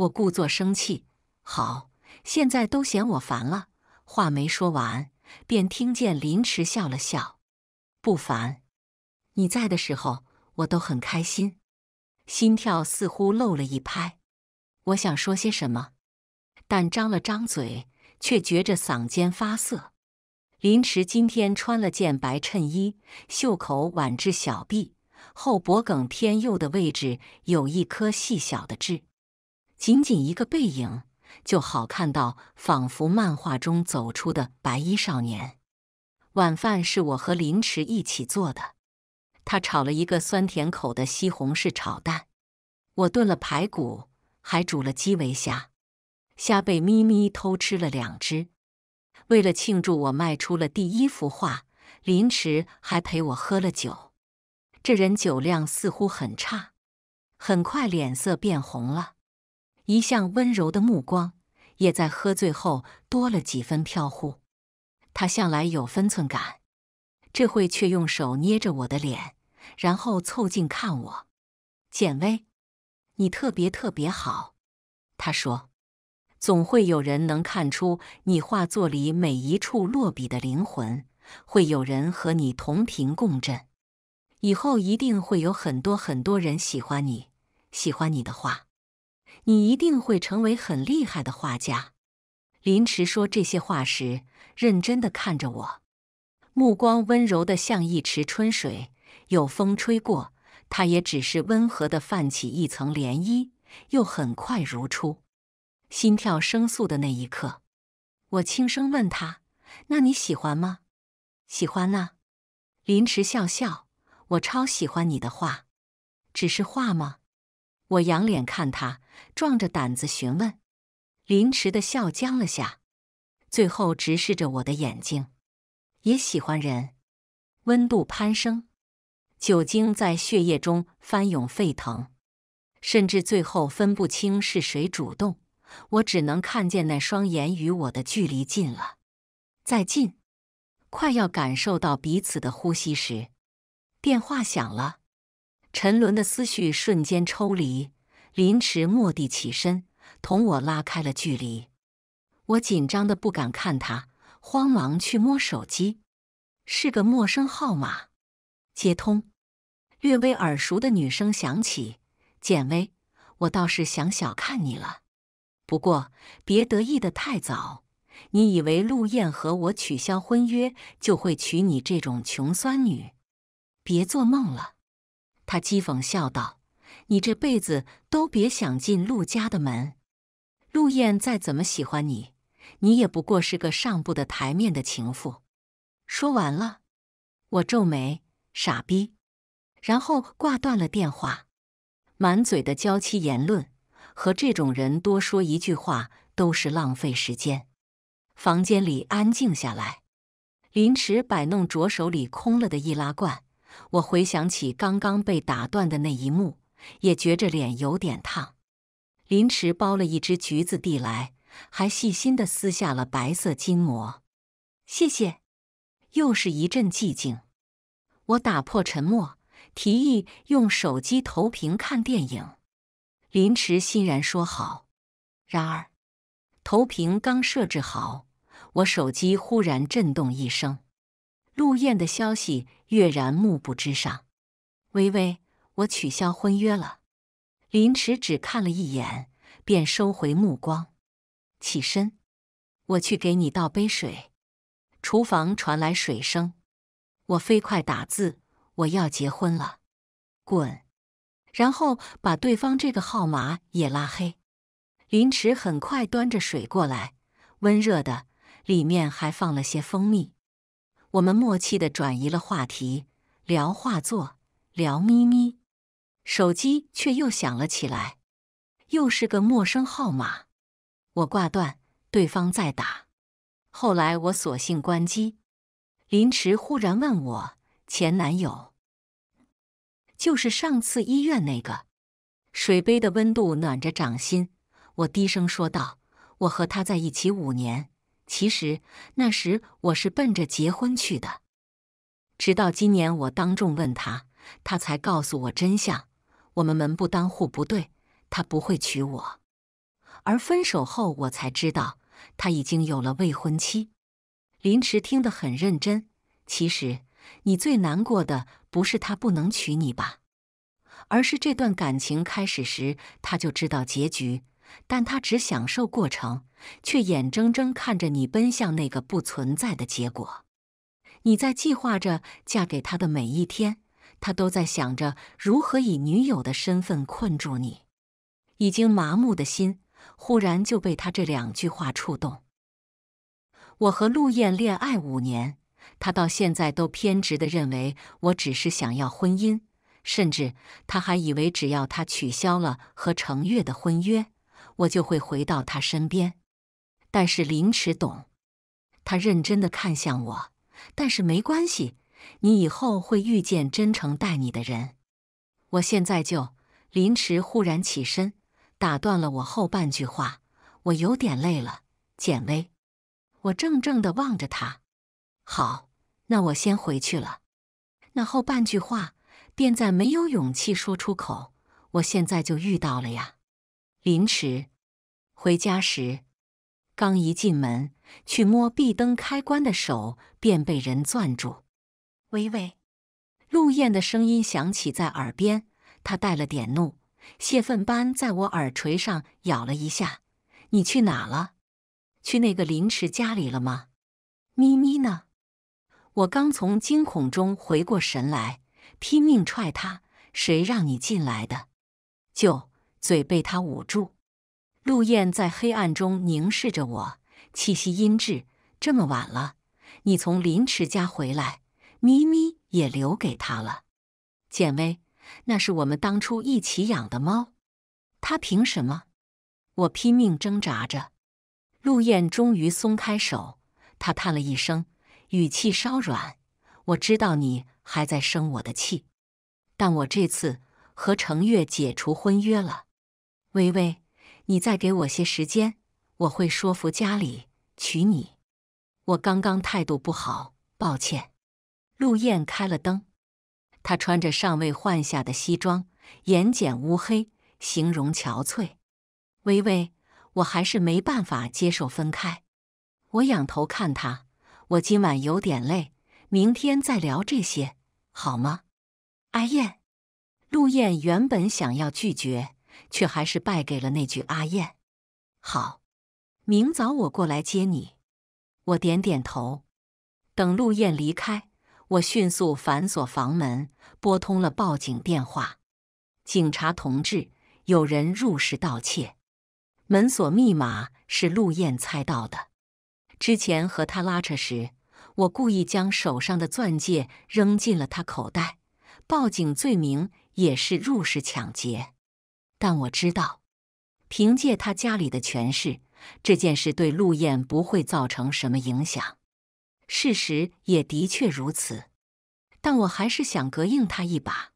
我故作生气，好，现在都嫌我烦了。话没说完，便听见林池笑了笑：“不烦，你在的时候，我都很开心。”心跳似乎漏了一拍。我想说些什么，但张了张嘴，却觉着嗓尖发涩。林池今天穿了件白衬衣，袖口挽至小臂，后脖梗偏右的位置有一颗细小的痣。仅仅一个背影，就好看到仿佛漫画中走出的白衣少年。晚饭是我和林驰一起做的，他炒了一个酸甜口的西红柿炒蛋，我炖了排骨，还煮了鸡尾虾。虾被咪咪偷吃了两只。为了庆祝我卖出了第一幅画，林驰还陪我喝了酒。这人酒量似乎很差，很快脸色变红了。一向温柔的目光，也在喝醉后多了几分飘忽。他向来有分寸感，这会却用手捏着我的脸，然后凑近看我。简薇，你特别特别好。他说：“总会有人能看出你画作里每一处落笔的灵魂，会有人和你同频共振。以后一定会有很多很多人喜欢你，喜欢你的画。”你一定会成为很厉害的画家，林池说这些话时认真的看着我，目光温柔的像一池春水，有风吹过，它也只是温和的泛起一层涟漪，又很快如初。心跳声速的那一刻，我轻声问他：“那你喜欢吗？”“喜欢啊。”林池笑笑：“我超喜欢你的画，只是画吗？”我仰脸看他，壮着胆子询问，林迟的笑僵了下，最后直视着我的眼睛，也喜欢人，温度攀升，酒精在血液中翻涌沸腾，甚至最后分不清是谁主动，我只能看见那双眼与我的距离近了，再近，快要感受到彼此的呼吸时，电话响了。沉沦的思绪瞬间抽离，林池蓦地起身，同我拉开了距离。我紧张的不敢看他，慌忙去摸手机，是个陌生号码，接通，略微耳熟的女声响起：“简薇，我倒是想小看你了，不过别得意的太早。你以为陆燕和我取消婚约就会娶你这种穷酸女？别做梦了。”他讥讽笑道：“你这辈子都别想进陆家的门。陆燕再怎么喜欢你，你也不过是个上不得台面的情妇。”说完了，我皱眉：“傻逼！”然后挂断了电话。满嘴的娇妻言论，和这种人多说一句话都是浪费时间。房间里安静下来，林池摆弄着手里空了的易拉罐。我回想起刚刚被打断的那一幕，也觉着脸有点烫。林池剥了一只橘子递来，还细心的撕下了白色筋膜。谢谢。又是一阵寂静。我打破沉默，提议用手机投屏看电影。林池欣然说好。然而，投屏刚设置好，我手机忽然震动一声。陆燕的消息跃然幕布之上。微微，我取消婚约了。林池只看了一眼，便收回目光，起身，我去给你倒杯水。厨房传来水声，我飞快打字：我要结婚了，滚！然后把对方这个号码也拉黑。林池很快端着水过来，温热的，里面还放了些蜂蜜。我们默契地转移了话题，聊画作，聊咪咪，手机却又响了起来，又是个陌生号码，我挂断，对方再打，后来我索性关机。林池忽然问我前男友，就是上次医院那个。水杯的温度暖着掌心，我低声说道：“我和他在一起五年。”其实那时我是奔着结婚去的，直到今年我当众问他，他才告诉我真相：我们门不当户不对，他不会娶我。而分手后，我才知道他已经有了未婚妻。林池听得很认真。其实你最难过的不是他不能娶你吧，而是这段感情开始时他就知道结局，但他只享受过程。却眼睁睁看着你奔向那个不存在的结果。你在计划着嫁给他的每一天，他都在想着如何以女友的身份困住你。已经麻木的心，忽然就被他这两句话触动。我和陆燕恋爱五年，他到现在都偏执的认为我只是想要婚姻，甚至他还以为只要他取消了和程月的婚约，我就会回到他身边。但是林池懂，他认真的看向我。但是没关系，你以后会遇见真诚待你的人。我现在就……林池忽然起身，打断了我后半句话。我有点累了，简薇。我怔怔的望着他。好，那我先回去了。那后半句话便再没有勇气说出口。我现在就遇到了呀，林池。回家时。刚一进门，去摸壁灯开关的手便被人攥住。微微，陆燕的声音响起在耳边，他带了点怒，泄愤般在我耳垂上咬了一下：“你去哪了？去那个林池家里了吗？咪咪呢？”我刚从惊恐中回过神来，拼命踹他：“谁让你进来的？”就嘴被他捂住。陆燕在黑暗中凝视着我，气息阴滞。这么晚了，你从林池家回来，咪咪也留给他了。简薇，那是我们当初一起养的猫，他凭什么？我拼命挣扎着，陆燕终于松开手。他叹了一声，语气稍软：“我知道你还在生我的气，但我这次和程月解除婚约了，微微。”你再给我些时间，我会说服家里娶你。我刚刚态度不好，抱歉。陆燕开了灯，他穿着尚未换下的西装，眼睑乌黑，形容憔悴。微微，我还是没办法接受分开。我仰头看他，我今晚有点累，明天再聊这些，好吗？阿燕，陆燕原本想要拒绝。却还是败给了那句“阿燕”。好，明早我过来接你。我点点头。等陆燕离开，我迅速反锁房门，拨通了报警电话。警察同志，有人入室盗窃。门锁密码是陆燕猜到的。之前和他拉扯时，我故意将手上的钻戒扔进了他口袋。报警罪名也是入室抢劫。但我知道，凭借他家里的权势，这件事对陆燕不会造成什么影响。事实也的确如此。但我还是想膈应他一把。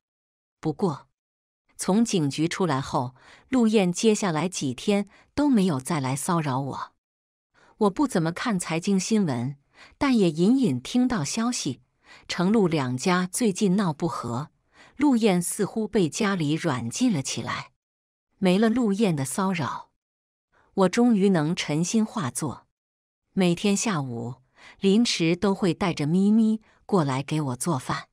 不过，从警局出来后，陆燕接下来几天都没有再来骚扰我。我不怎么看财经新闻，但也隐隐听到消息：程陆两家最近闹不和，陆燕似乎被家里软禁了起来。没了陆雁的骚扰，我终于能沉心画作。每天下午，林池都会带着咪咪过来给我做饭。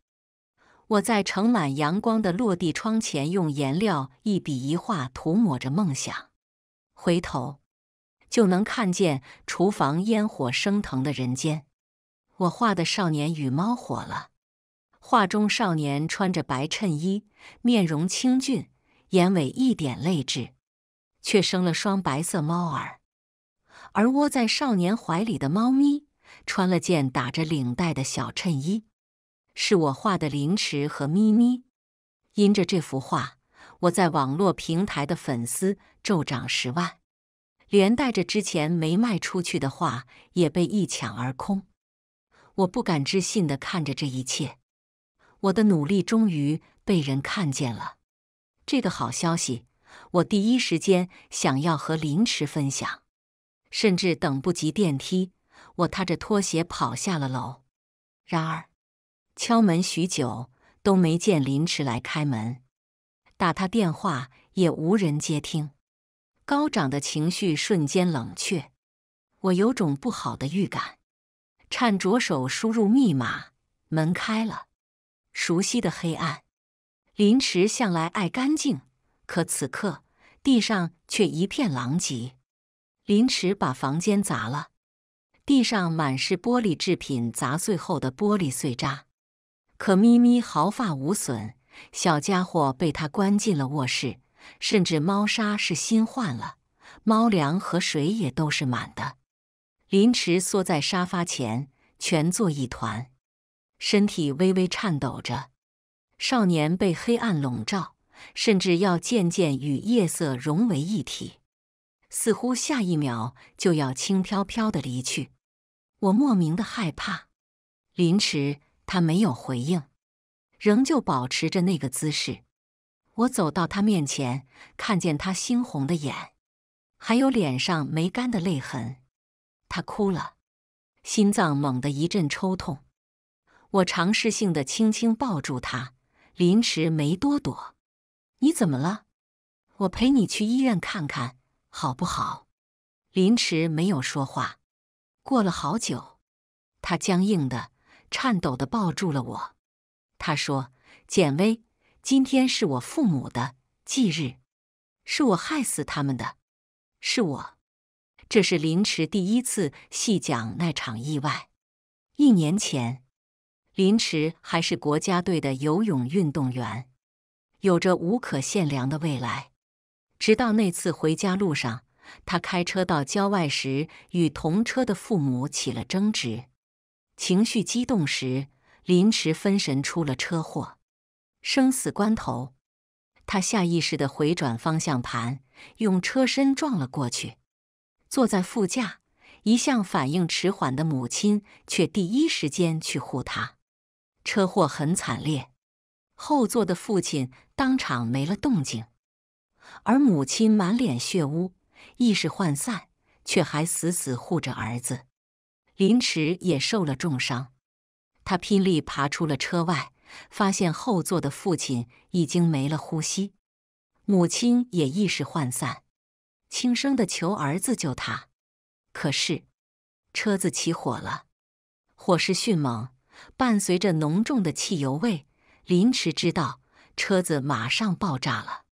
我在盛满阳光的落地窗前，用颜料一笔一画涂抹着梦想。回头，就能看见厨房烟火升腾的人间。我画的少年与猫火了。画中少年穿着白衬衣，面容清俊。眼尾一点泪痣，却生了双白色猫耳。而窝在少年怀里的猫咪，穿了件打着领带的小衬衣。是我画的凌迟和咪咪。因着这幅画，我在网络平台的粉丝骤涨十万，连带着之前没卖出去的画也被一抢而空。我不敢置信地看着这一切，我的努力终于被人看见了。这个好消息，我第一时间想要和林池分享，甚至等不及电梯，我踏着拖鞋跑下了楼。然而，敲门许久都没见林池来开门，打他电话也无人接听，高涨的情绪瞬间冷却。我有种不好的预感，颤着手输入密码，门开了，熟悉的黑暗。林池向来爱干净，可此刻地上却一片狼藉。林池把房间砸了，地上满是玻璃制品砸碎后的玻璃碎渣。可咪咪毫发无损，小家伙被他关进了卧室，甚至猫砂是新换了，猫粮和水也都是满的。林池缩在沙发前蜷作一团，身体微微颤抖着。少年被黑暗笼罩，甚至要渐渐与夜色融为一体，似乎下一秒就要轻飘飘的离去。我莫名的害怕。林池他没有回应，仍旧保持着那个姿势。我走到他面前，看见他猩红的眼，还有脸上没干的泪痕。他哭了，心脏猛地一阵抽痛。我尝试性的轻轻抱住他。林池没多躲，你怎么了？我陪你去医院看看，好不好？林池没有说话。过了好久，他僵硬的、颤抖的抱住了我。他说：“简薇，今天是我父母的忌日，是我害死他们的，是我。”这是林池第一次细讲那场意外。一年前。林池还是国家队的游泳运动员，有着无可限量的未来。直到那次回家路上，他开车到郊外时，与同车的父母起了争执，情绪激动时，林池分神出了车祸。生死关头，他下意识的回转方向盘，用车身撞了过去。坐在副驾、一向反应迟缓的母亲，却第一时间去护他。车祸很惨烈，后座的父亲当场没了动静，而母亲满脸血污，意识涣散，却还死死护着儿子。林池也受了重伤，他拼力爬出了车外，发现后座的父亲已经没了呼吸，母亲也意识涣散，轻声的求儿子救他。可是，车子起火了，火势迅猛。伴随着浓重的汽油味，林池知道车子马上爆炸了。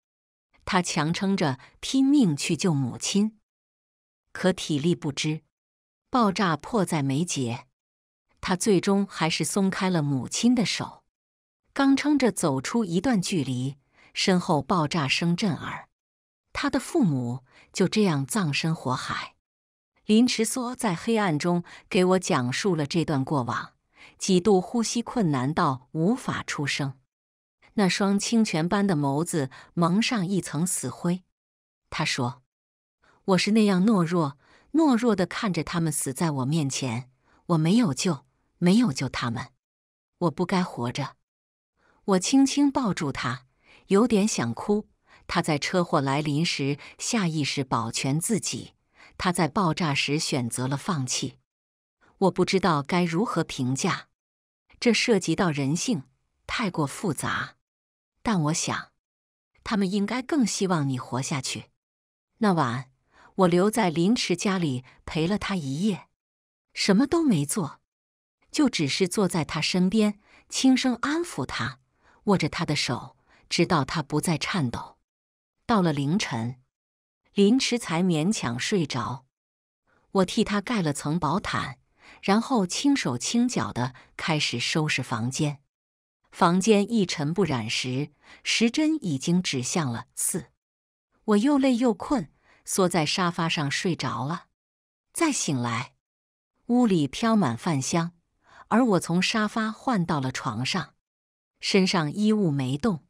他强撑着拼命去救母亲，可体力不支，爆炸迫在眉睫。他最终还是松开了母亲的手。刚撑着走出一段距离，身后爆炸声震耳，他的父母就这样葬身火海。林池梭在黑暗中给我讲述了这段过往。几度呼吸困难到无法出声，那双清泉般的眸子蒙上一层死灰。他说：“我是那样懦弱，懦弱的看着他们死在我面前，我没有救，没有救他们，我不该活着。”我轻轻抱住他，有点想哭。他在车祸来临时下意识保全自己，他在爆炸时选择了放弃。我不知道该如何评价，这涉及到人性，太过复杂。但我想，他们应该更希望你活下去。那晚，我留在林池家里陪了他一夜，什么都没做，就只是坐在他身边，轻声安抚他，握着他的手，直到他不再颤抖。到了凌晨，林池才勉强睡着，我替他盖了层薄毯。然后轻手轻脚的开始收拾房间，房间一尘不染时，时针已经指向了四。我又累又困，缩在沙发上睡着了。再醒来，屋里飘满饭香，而我从沙发换到了床上，身上衣物没动。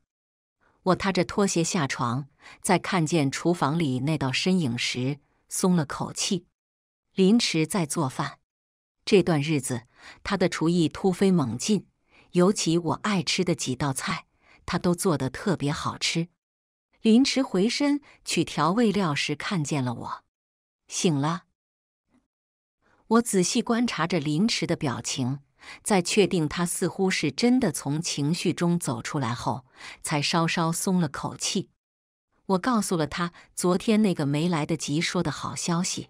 我踏着拖鞋下床，在看见厨房里那道身影时，松了口气，林池在做饭。这段日子，他的厨艺突飞猛进，尤其我爱吃的几道菜，他都做的特别好吃。林池回身取调味料时，看见了我，醒了。我仔细观察着林池的表情，在确定他似乎是真的从情绪中走出来后，才稍稍松了口气。我告诉了他昨天那个没来得及说的好消息。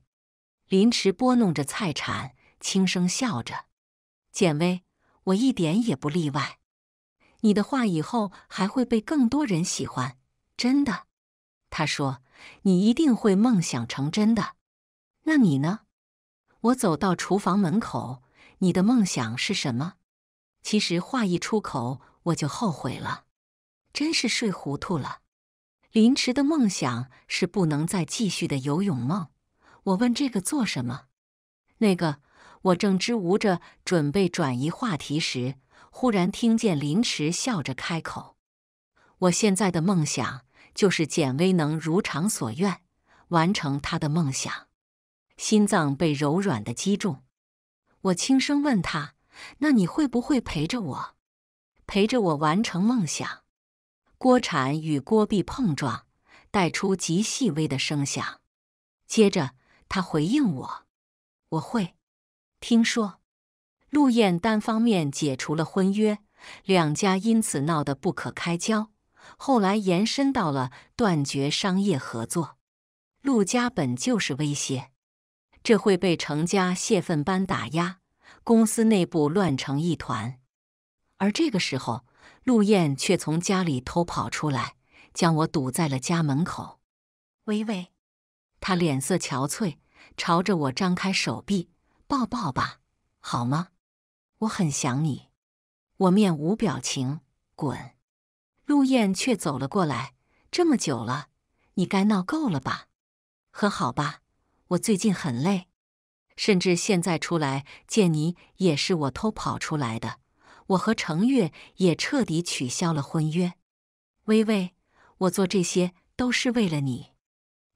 林池拨弄着菜铲。轻声笑着，简薇，我一点也不例外。你的画以后还会被更多人喜欢，真的。他说：“你一定会梦想成真的。”那你呢？我走到厨房门口。你的梦想是什么？其实话一出口，我就后悔了，真是睡糊涂了。林池的梦想是不能再继续的游泳梦。我问这个做什么？那个。我正支吾着准备转移话题时，忽然听见林池笑着开口：“我现在的梦想就是简薇能如偿所愿完成她的梦想。”心脏被柔软的击中，我轻声问他：“那你会不会陪着我，陪着我完成梦想？”锅铲与锅壁碰撞，带出极细微的声响。接着他回应我：“我会。”听说陆雁单方面解除了婚约，两家因此闹得不可开交，后来延伸到了断绝商业合作。陆家本就是威胁，这会被程家泄愤般打压，公司内部乱成一团。而这个时候，陆雁却从家里偷跑出来，将我堵在了家门口。微微，他脸色憔悴，朝着我张开手臂。抱抱吧，好吗？我很想你。我面无表情，滚。陆燕却走了过来。这么久了，你该闹够了吧？和好吧。我最近很累，甚至现在出来见你也是我偷跑出来的。我和程月也彻底取消了婚约。微微，我做这些都是为了你。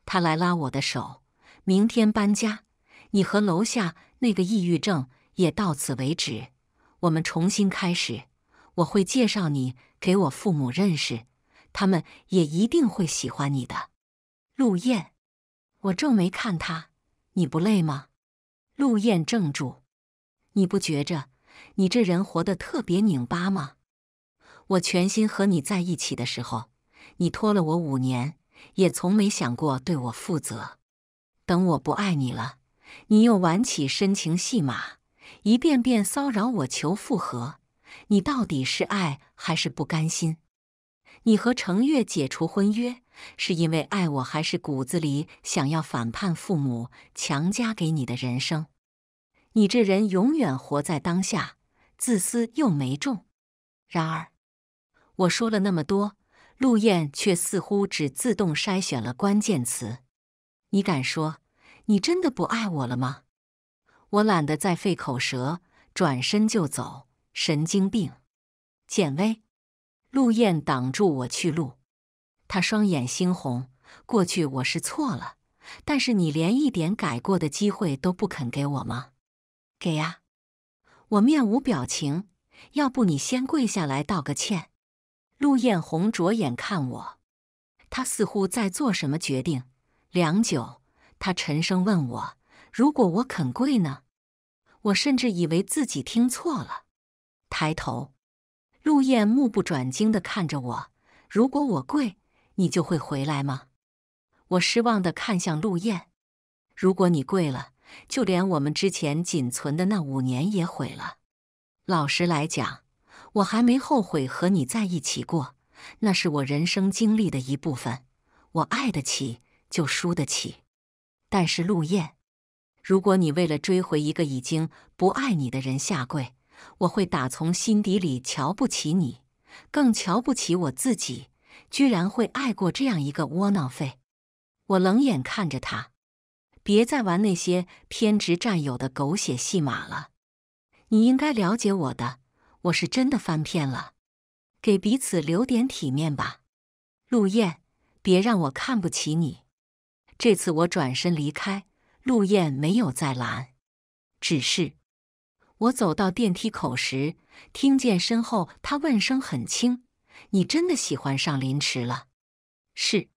他来拉我的手。明天搬家。你和楼下那个抑郁症也到此为止，我们重新开始。我会介绍你给我父母认识，他们也一定会喜欢你的。陆燕，我皱眉看他，你不累吗？陆燕怔住，你不觉着你这人活得特别拧巴吗？我全心和你在一起的时候，你拖了我五年，也从没想过对我负责。等我不爱你了。你又玩起深情戏码，一遍遍骚扰我求复合，你到底是爱还是不甘心？你和程越解除婚约，是因为爱我还是骨子里想要反叛父母强加给你的人生？你这人永远活在当下，自私又没种。然而，我说了那么多，陆燕却似乎只自动筛选了关键词。你敢说？你真的不爱我了吗？我懒得再费口舌，转身就走。神经病！简薇，陆燕挡住我去路，他双眼猩红。过去我是错了，但是你连一点改过的机会都不肯给我吗？给呀！我面无表情。要不你先跪下来道个歉？陆雁红着眼看我，他似乎在做什么决定，良久。他沉声问我：“如果我肯跪呢？”我甚至以为自己听错了。抬头，陆燕目不转睛地看着我：“如果我跪，你就会回来吗？”我失望地看向陆燕：“如果你跪了，就连我们之前仅存的那五年也毁了。”老实来讲，我还没后悔和你在一起过，那是我人生经历的一部分。我爱得起，就输得起。但是陆燕，如果你为了追回一个已经不爱你的人下跪，我会打从心底里瞧不起你，更瞧不起我自己，居然会爱过这样一个窝囊废。我冷眼看着他，别再玩那些偏执占有的狗血戏码了。你应该了解我的，我是真的翻篇了。给彼此留点体面吧，陆燕，别让我看不起你。这次我转身离开，陆燕没有再拦。只是我走到电梯口时，听见身后他问声很轻：“你真的喜欢上林池了？”“是。”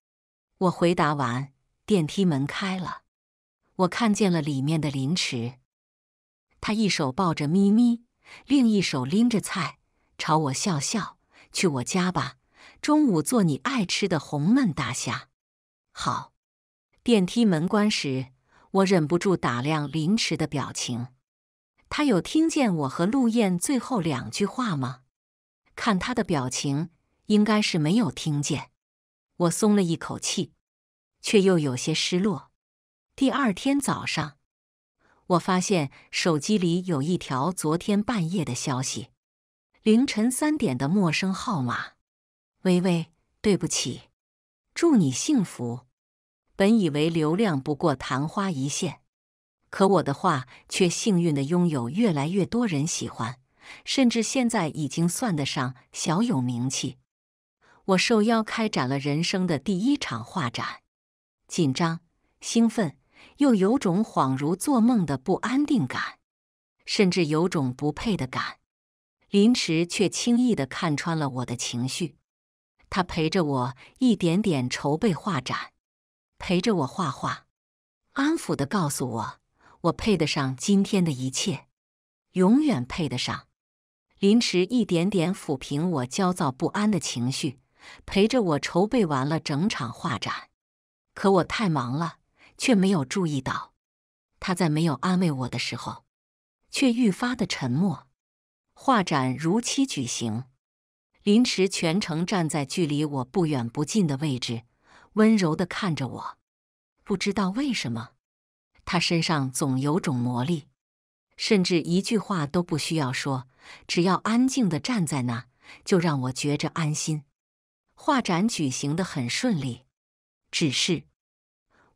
我回答完，电梯门开了，我看见了里面的林池。他一手抱着咪咪，另一手拎着菜，朝我笑笑：“去我家吧，中午做你爱吃的红焖大虾。”“好。”电梯门关时，我忍不住打量林池的表情。他有听见我和陆燕最后两句话吗？看他的表情，应该是没有听见。我松了一口气，却又有些失落。第二天早上，我发现手机里有一条昨天半夜的消息，凌晨三点的陌生号码：“微微，对不起，祝你幸福。”本以为流量不过昙花一现，可我的画却幸运的拥有越来越多人喜欢，甚至现在已经算得上小有名气。我受邀开展了人生的第一场画展，紧张、兴奋，又有种恍如做梦的不安定感，甚至有种不配的感。林池却轻易的看穿了我的情绪，他陪着我一点点筹备画展。陪着我画画，安抚的告诉我，我配得上今天的一切，永远配得上。林池一点点抚平我焦躁不安的情绪，陪着我筹备完了整场画展。可我太忙了，却没有注意到他在没有安慰我的时候，却愈发的沉默。画展如期举行，林池全程站在距离我不远不近的位置。温柔的看着我，不知道为什么，他身上总有种魔力，甚至一句话都不需要说，只要安静的站在那，就让我觉着安心。画展举行的很顺利，只是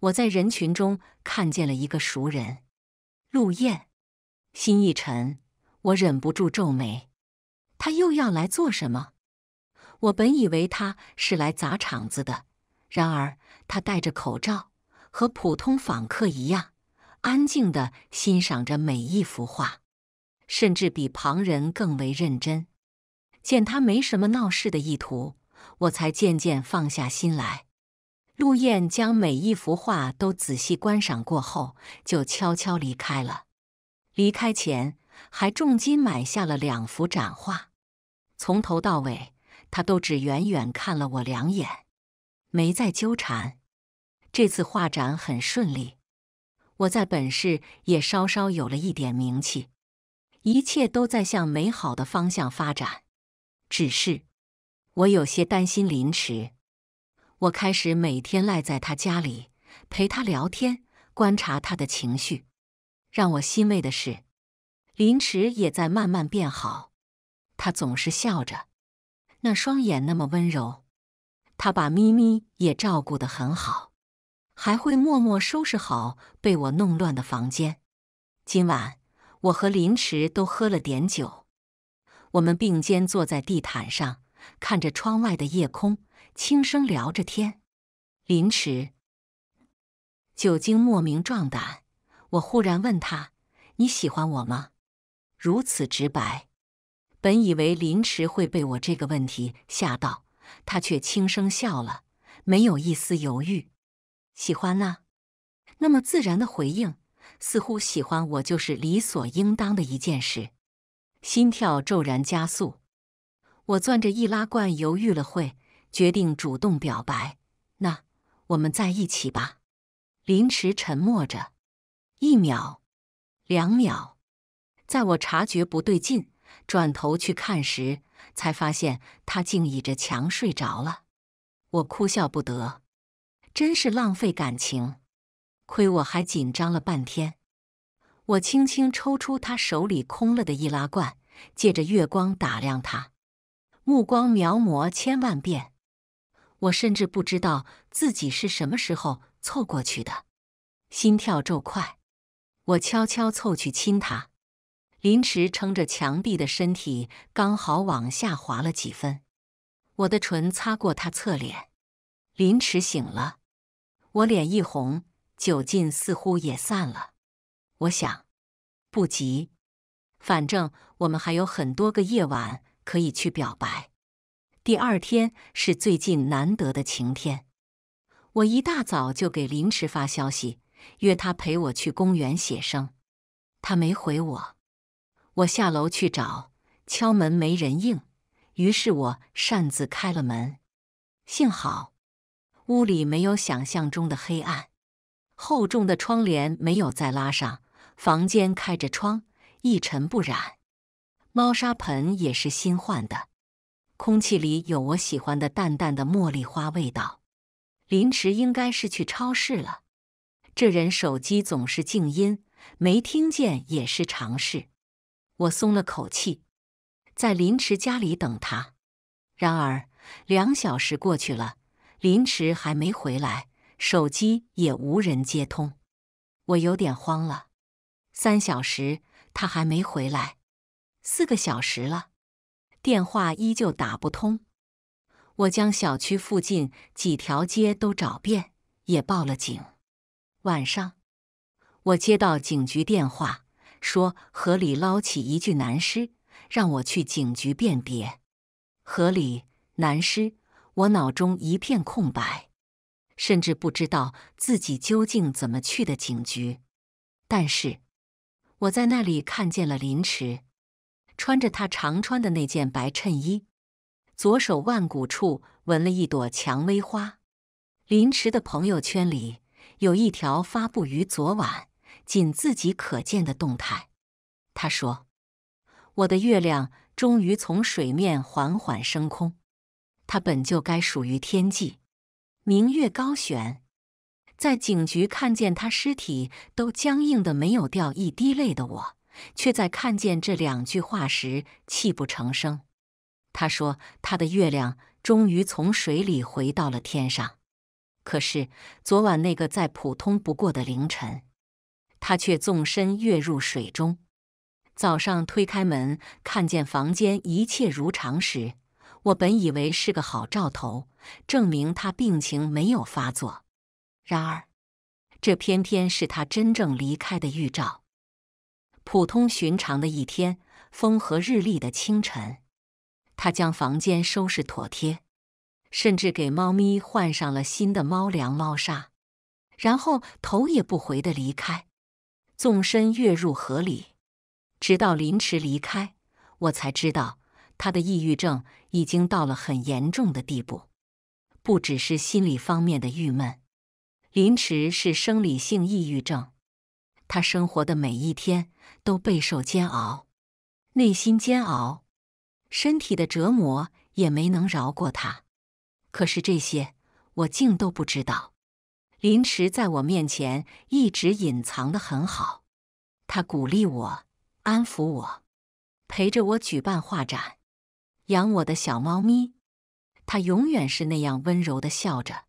我在人群中看见了一个熟人，陆燕。心一沉，我忍不住皱眉，他又要来做什么？我本以为他是来砸场子的。然而，他戴着口罩，和普通访客一样，安静地欣赏着每一幅画，甚至比旁人更为认真。见他没什么闹事的意图，我才渐渐放下心来。陆燕将每一幅画都仔细观赏过后，就悄悄离开了。离开前，还重金买下了两幅展画。从头到尾，他都只远远看了我两眼。没再纠缠。这次画展很顺利，我在本市也稍稍有了一点名气，一切都在向美好的方向发展。只是我有些担心林池。我开始每天赖在他家里，陪他聊天，观察他的情绪。让我欣慰的是，林池也在慢慢变好。他总是笑着，那双眼那么温柔。他把咪咪也照顾得很好，还会默默收拾好被我弄乱的房间。今晚我和林池都喝了点酒，我们并肩坐在地毯上，看着窗外的夜空，轻声聊着天。林池，酒精莫名壮胆，我忽然问他：“你喜欢我吗？”如此直白，本以为林池会被我这个问题吓到。他却轻声笑了，没有一丝犹豫。喜欢呢？那么自然的回应，似乎喜欢我就是理所应当的一件事。心跳骤然加速，我攥着易拉罐犹豫了会，决定主动表白。那我们在一起吧。林池沉默着，一秒，两秒，在我察觉不对劲，转头去看时。才发现他竟倚着墙睡着了，我哭笑不得，真是浪费感情，亏我还紧张了半天。我轻轻抽出他手里空了的易拉罐，借着月光打量他，目光描摹千万遍。我甚至不知道自己是什么时候凑过去的，心跳骤快，我悄悄凑去亲他。林池撑着墙壁的身体刚好往下滑了几分，我的唇擦过他侧脸。林池醒了，我脸一红，酒劲似乎也散了。我想不急，反正我们还有很多个夜晚可以去表白。第二天是最近难得的晴天，我一大早就给林池发消息，约他陪我去公园写生，他没回我。我下楼去找，敲门没人应，于是我擅自开了门。幸好屋里没有想象中的黑暗，厚重的窗帘没有再拉上，房间开着窗，一尘不染。猫砂盆也是新换的，空气里有我喜欢的淡淡的茉莉花味道。林池应该是去超市了，这人手机总是静音，没听见也是常事。我松了口气，在林池家里等他。然而，两小时过去了，林池还没回来，手机也无人接通。我有点慌了。三小时他还没回来，四个小时了，电话依旧打不通。我将小区附近几条街都找遍，也报了警。晚上，我接到警局电话。说河里捞起一具男尸，让我去警局辨别。河里男尸，我脑中一片空白，甚至不知道自己究竟怎么去的警局。但是我在那里看见了林池，穿着他常穿的那件白衬衣，左手腕骨处纹了一朵蔷薇花。林池的朋友圈里有一条发布于昨晚。仅自己可见的动态，他说：“我的月亮终于从水面缓缓升空，它本就该属于天际。明月高悬，在警局看见他尸体都僵硬的没有掉一滴泪的我，却在看见这两句话时泣不成声。”他说：“他的月亮终于从水里回到了天上，可是昨晚那个再普通不过的凌晨。”他却纵身跃入水中。早上推开门，看见房间一切如常时，我本以为是个好兆头，证明他病情没有发作。然而，这偏偏是他真正离开的预兆。普通寻常的一天，风和日丽的清晨，他将房间收拾妥帖，甚至给猫咪换上了新的猫粮、猫砂，然后头也不回地离开。纵身跃入河里，直到林池离开，我才知道他的抑郁症已经到了很严重的地步，不只是心理方面的郁闷，林池是生理性抑郁症，他生活的每一天都备受煎熬，内心煎熬，身体的折磨也没能饶过他，可是这些我竟都不知道。林池在我面前一直隐藏的很好，他鼓励我，安抚我，陪着我举办画展，养我的小猫咪。他永远是那样温柔的笑着。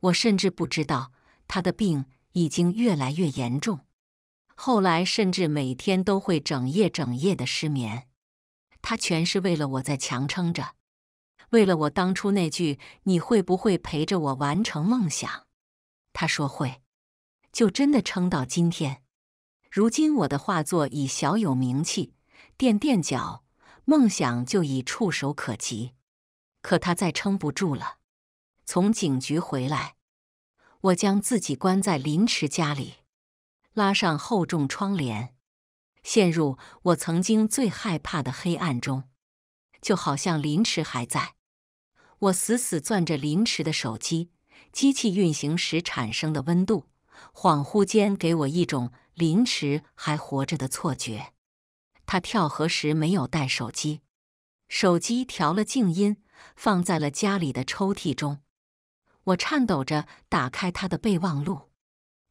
我甚至不知道他的病已经越来越严重，后来甚至每天都会整夜整夜的失眠。他全是为了我在强撑着，为了我当初那句“你会不会陪着我完成梦想”。他说会，就真的撑到今天。如今我的画作已小有名气，垫垫脚，梦想就已触手可及。可他再撑不住了。从警局回来，我将自己关在林迟家里，拉上厚重窗帘，陷入我曾经最害怕的黑暗中。就好像林迟还在，我死死攥着林迟的手机。机器运行时产生的温度，恍惚间给我一种临时还活着的错觉。他跳河时没有带手机，手机调了静音，放在了家里的抽屉中。我颤抖着打开他的备忘录，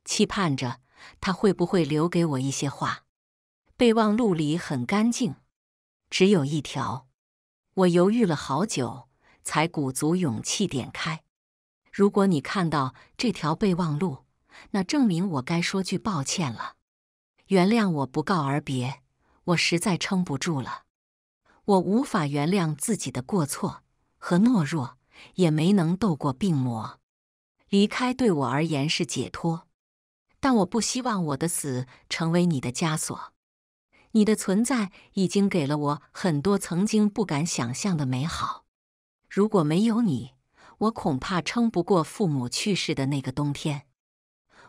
期盼着他会不会留给我一些话。备忘录里很干净，只有一条。我犹豫了好久，才鼓足勇气点开。如果你看到这条备忘录，那证明我该说句抱歉了。原谅我不告而别，我实在撑不住了。我无法原谅自己的过错和懦弱，也没能斗过病魔。离开对我而言是解脱，但我不希望我的死成为你的枷锁。你的存在已经给了我很多曾经不敢想象的美好。如果没有你，我恐怕撑不过父母去世的那个冬天。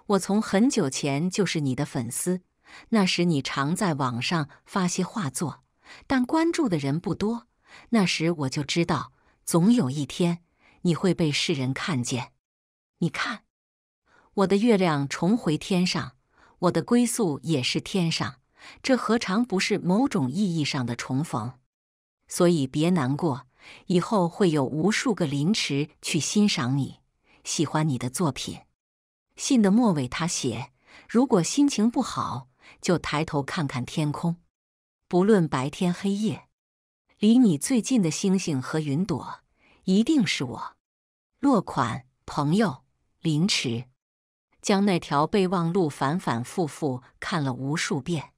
我从很久前就是你的粉丝，那时你常在网上发些画作，但关注的人不多。那时我就知道，总有一天你会被世人看见。你看，我的月亮重回天上，我的归宿也是天上，这何尝不是某种意义上的重逢？所以别难过。以后会有无数个凌迟去欣赏你，喜欢你的作品。信的末尾，他写：“如果心情不好，就抬头看看天空，不论白天黑夜，离你最近的星星和云朵，一定是我。”落款：朋友，凌迟。将那条备忘录反反复复看了无数遍，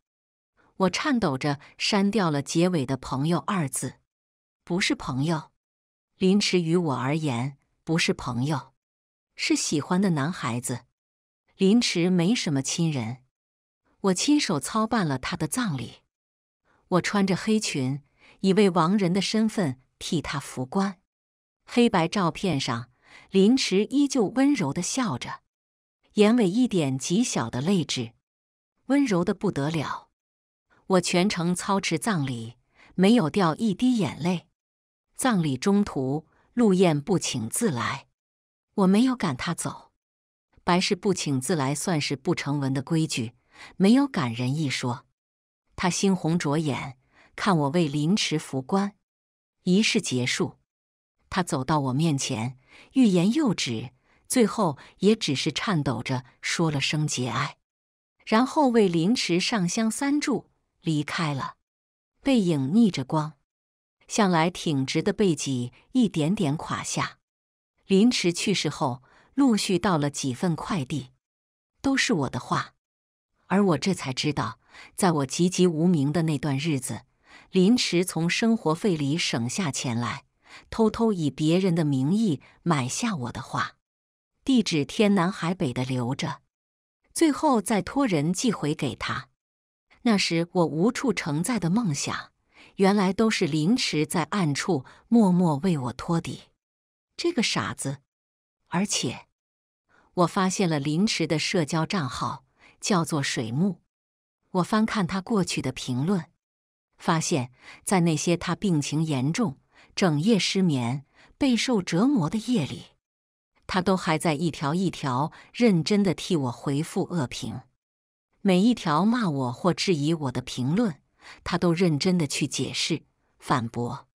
我颤抖着删掉了结尾的“朋友”二字。不是朋友，林池于我而言不是朋友，是喜欢的男孩子。林池没什么亲人，我亲手操办了他的葬礼。我穿着黑裙，以为亡人的身份替他扶棺。黑白照片上，林池依旧温柔的笑着，眼尾一点极小的泪痣，温柔的不得了。我全程操持葬礼，没有掉一滴眼泪。葬礼中途，陆燕不请自来，我没有赶他走。白氏不请自来算是不成文的规矩，没有赶人一说。他猩红着眼，看我为林池扶棺。仪式结束，他走到我面前，欲言又止，最后也只是颤抖着说了声节哀，然后为林池上香三炷，离开了，背影逆着光。向来挺直的背脊一点点垮下。林池去世后，陆续到了几份快递，都是我的画。而我这才知道，在我籍籍无名的那段日子，林池从生活费里省下钱来，偷偷以别人的名义买下我的画，地址天南海北的留着，最后再托人寄回给他。那时我无处承载的梦想。原来都是凌迟在暗处默默为我托底，这个傻子！而且，我发现了凌迟的社交账号叫做水木。我翻看他过去的评论，发现，在那些他病情严重、整夜失眠、备受折磨的夜里，他都还在一条一条认真的替我回复恶评，每一条骂我或质疑我的评论。他都认真的去解释、反驳。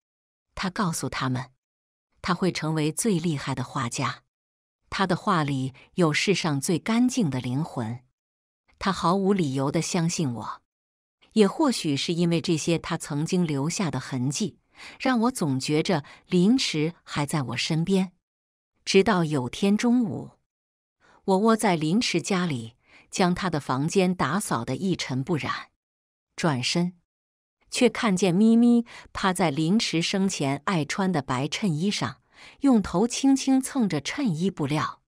他告诉他们，他会成为最厉害的画家。他的画里有世上最干净的灵魂。他毫无理由的相信我，也或许是因为这些他曾经留下的痕迹，让我总觉着林迟还在我身边。直到有天中午，我窝在林迟家里，将他的房间打扫的一尘不染，转身。却看见咪咪趴在林池生前爱穿的白衬衣上，用头轻轻蹭着衬衣布料，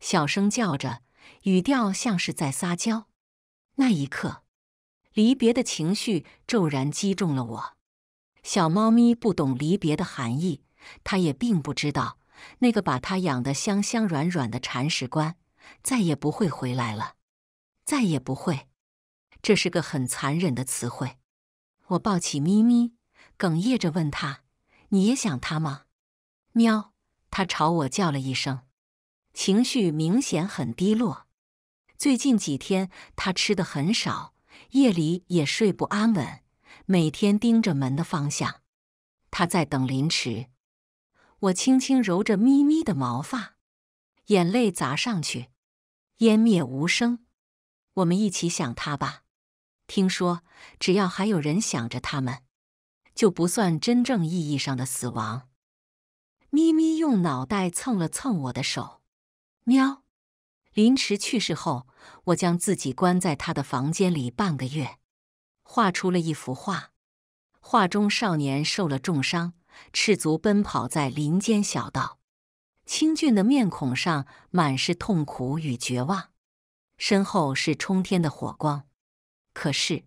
小声叫着，语调像是在撒娇。那一刻，离别的情绪骤然击中了我。小猫咪不懂离别的含义，它也并不知道，那个把它养得香香软软的铲屎官再也不会回来了，再也不会。这是个很残忍的词汇。我抱起咪咪，哽咽着问他：“你也想他吗？”喵，它朝我叫了一声，情绪明显很低落。最近几天，它吃的很少，夜里也睡不安稳，每天盯着门的方向。它在等林池。我轻轻揉着咪咪的毛发，眼泪砸上去，湮灭无声。我们一起想它吧。听说，只要还有人想着他们，就不算真正意义上的死亡。咪咪用脑袋蹭了蹭我的手，喵。林池去世后，我将自己关在他的房间里半个月，画出了一幅画。画中少年受了重伤，赤足奔跑在林间小道，清俊的面孔上满是痛苦与绝望，身后是冲天的火光。可是，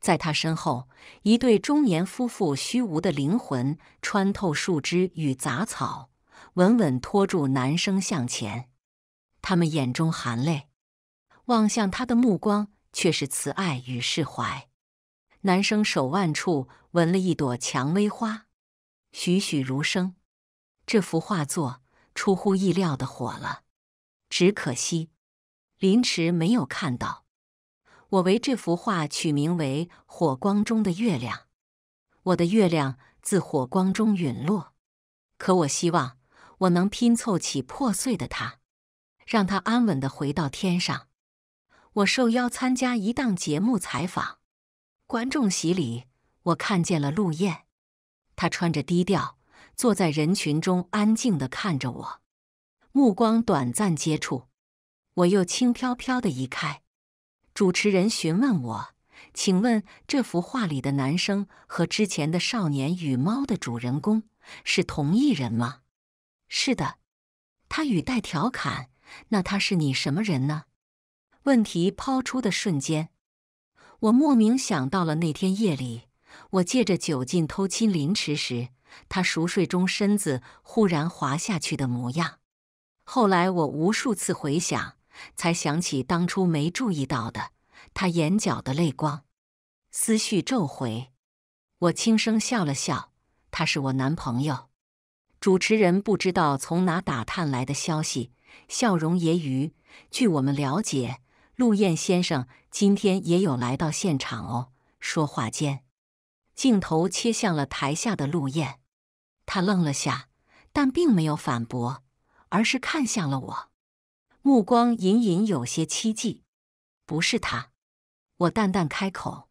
在他身后，一对中年夫妇虚无的灵魂穿透树枝与杂草，稳稳拖住男生向前。他们眼中含泪，望向他的目光却是慈爱与释怀。男生手腕处纹了一朵蔷薇花，栩栩如生。这幅画作出乎意料的火了，只可惜林池没有看到。我为这幅画取名为《火光中的月亮》。我的月亮自火光中陨落，可我希望我能拼凑起破碎的它，让它安稳地回到天上。我受邀参加一档节目采访，观众席里我看见了陆燕，他穿着低调，坐在人群中安静地看着我，目光短暂接触，我又轻飘飘地移开。主持人询问我：“请问这幅画里的男生和之前的《少年与猫》的主人公是同一人吗？”“是的。”他语带调侃，“那他是你什么人呢？”问题抛出的瞬间，我莫名想到了那天夜里我借着酒劲偷亲林池时，他熟睡中身子忽然滑下去的模样。后来我无数次回想。才想起当初没注意到的他眼角的泪光，思绪骤回。我轻声笑了笑：“他是我男朋友。”主持人不知道从哪打探来的消息，笑容揶揄：“据我们了解，陆燕先生今天也有来到现场哦。”说话间，镜头切向了台下的陆燕，他愣了下，但并没有反驳，而是看向了我。目光隐隐有些凄寂，不是他，我淡淡开口。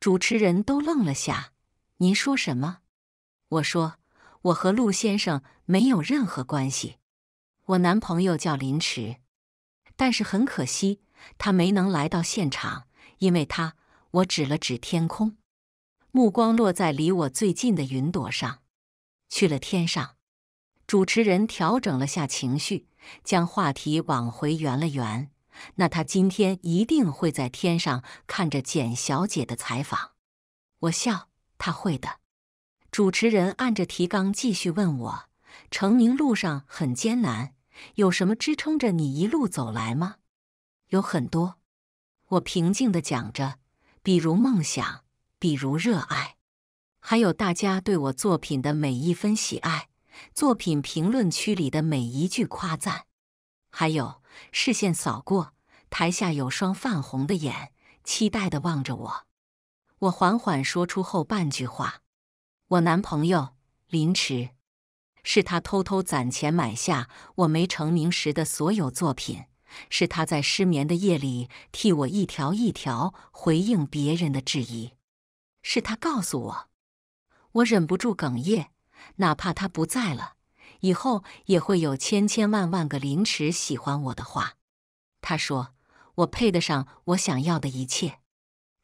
主持人都愣了下：“您说什么？”我说：“我和陆先生没有任何关系，我男朋友叫林池，但是很可惜，他没能来到现场，因为他……”我指了指天空，目光落在离我最近的云朵上，去了天上。主持人调整了下情绪。将话题往回圆了圆，那他今天一定会在天上看着简小姐的采访。我笑，他会的。主持人按着提纲继续问我：成名路上很艰难，有什么支撑着你一路走来吗？有很多。我平静地讲着，比如梦想，比如热爱，还有大家对我作品的每一分喜爱。作品评论区里的每一句夸赞，还有视线扫过台下有双泛红的眼，期待的望着我。我缓缓说出后半句话：“我男朋友林驰，是他偷偷攒钱买下我没成名时的所有作品，是他在失眠的夜里替我一条一条回应别人的质疑，是他告诉我。”我忍不住哽咽。哪怕他不在了，以后也会有千千万万个林池喜欢我的话。他说：“我配得上我想要的一切。”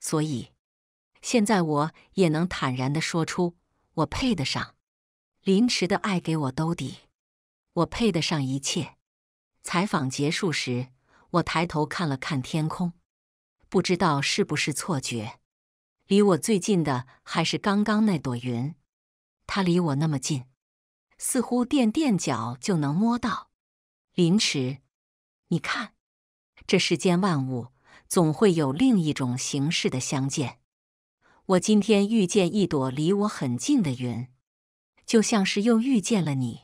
所以，现在我也能坦然地说出：“我配得上林池的爱，给我兜底，我配得上一切。”采访结束时，我抬头看了看天空，不知道是不是错觉，离我最近的还是刚刚那朵云。它离我那么近，似乎垫垫脚就能摸到。林池，你看，这世间万物总会有另一种形式的相见。我今天遇见一朵离我很近的云，就像是又遇见了你。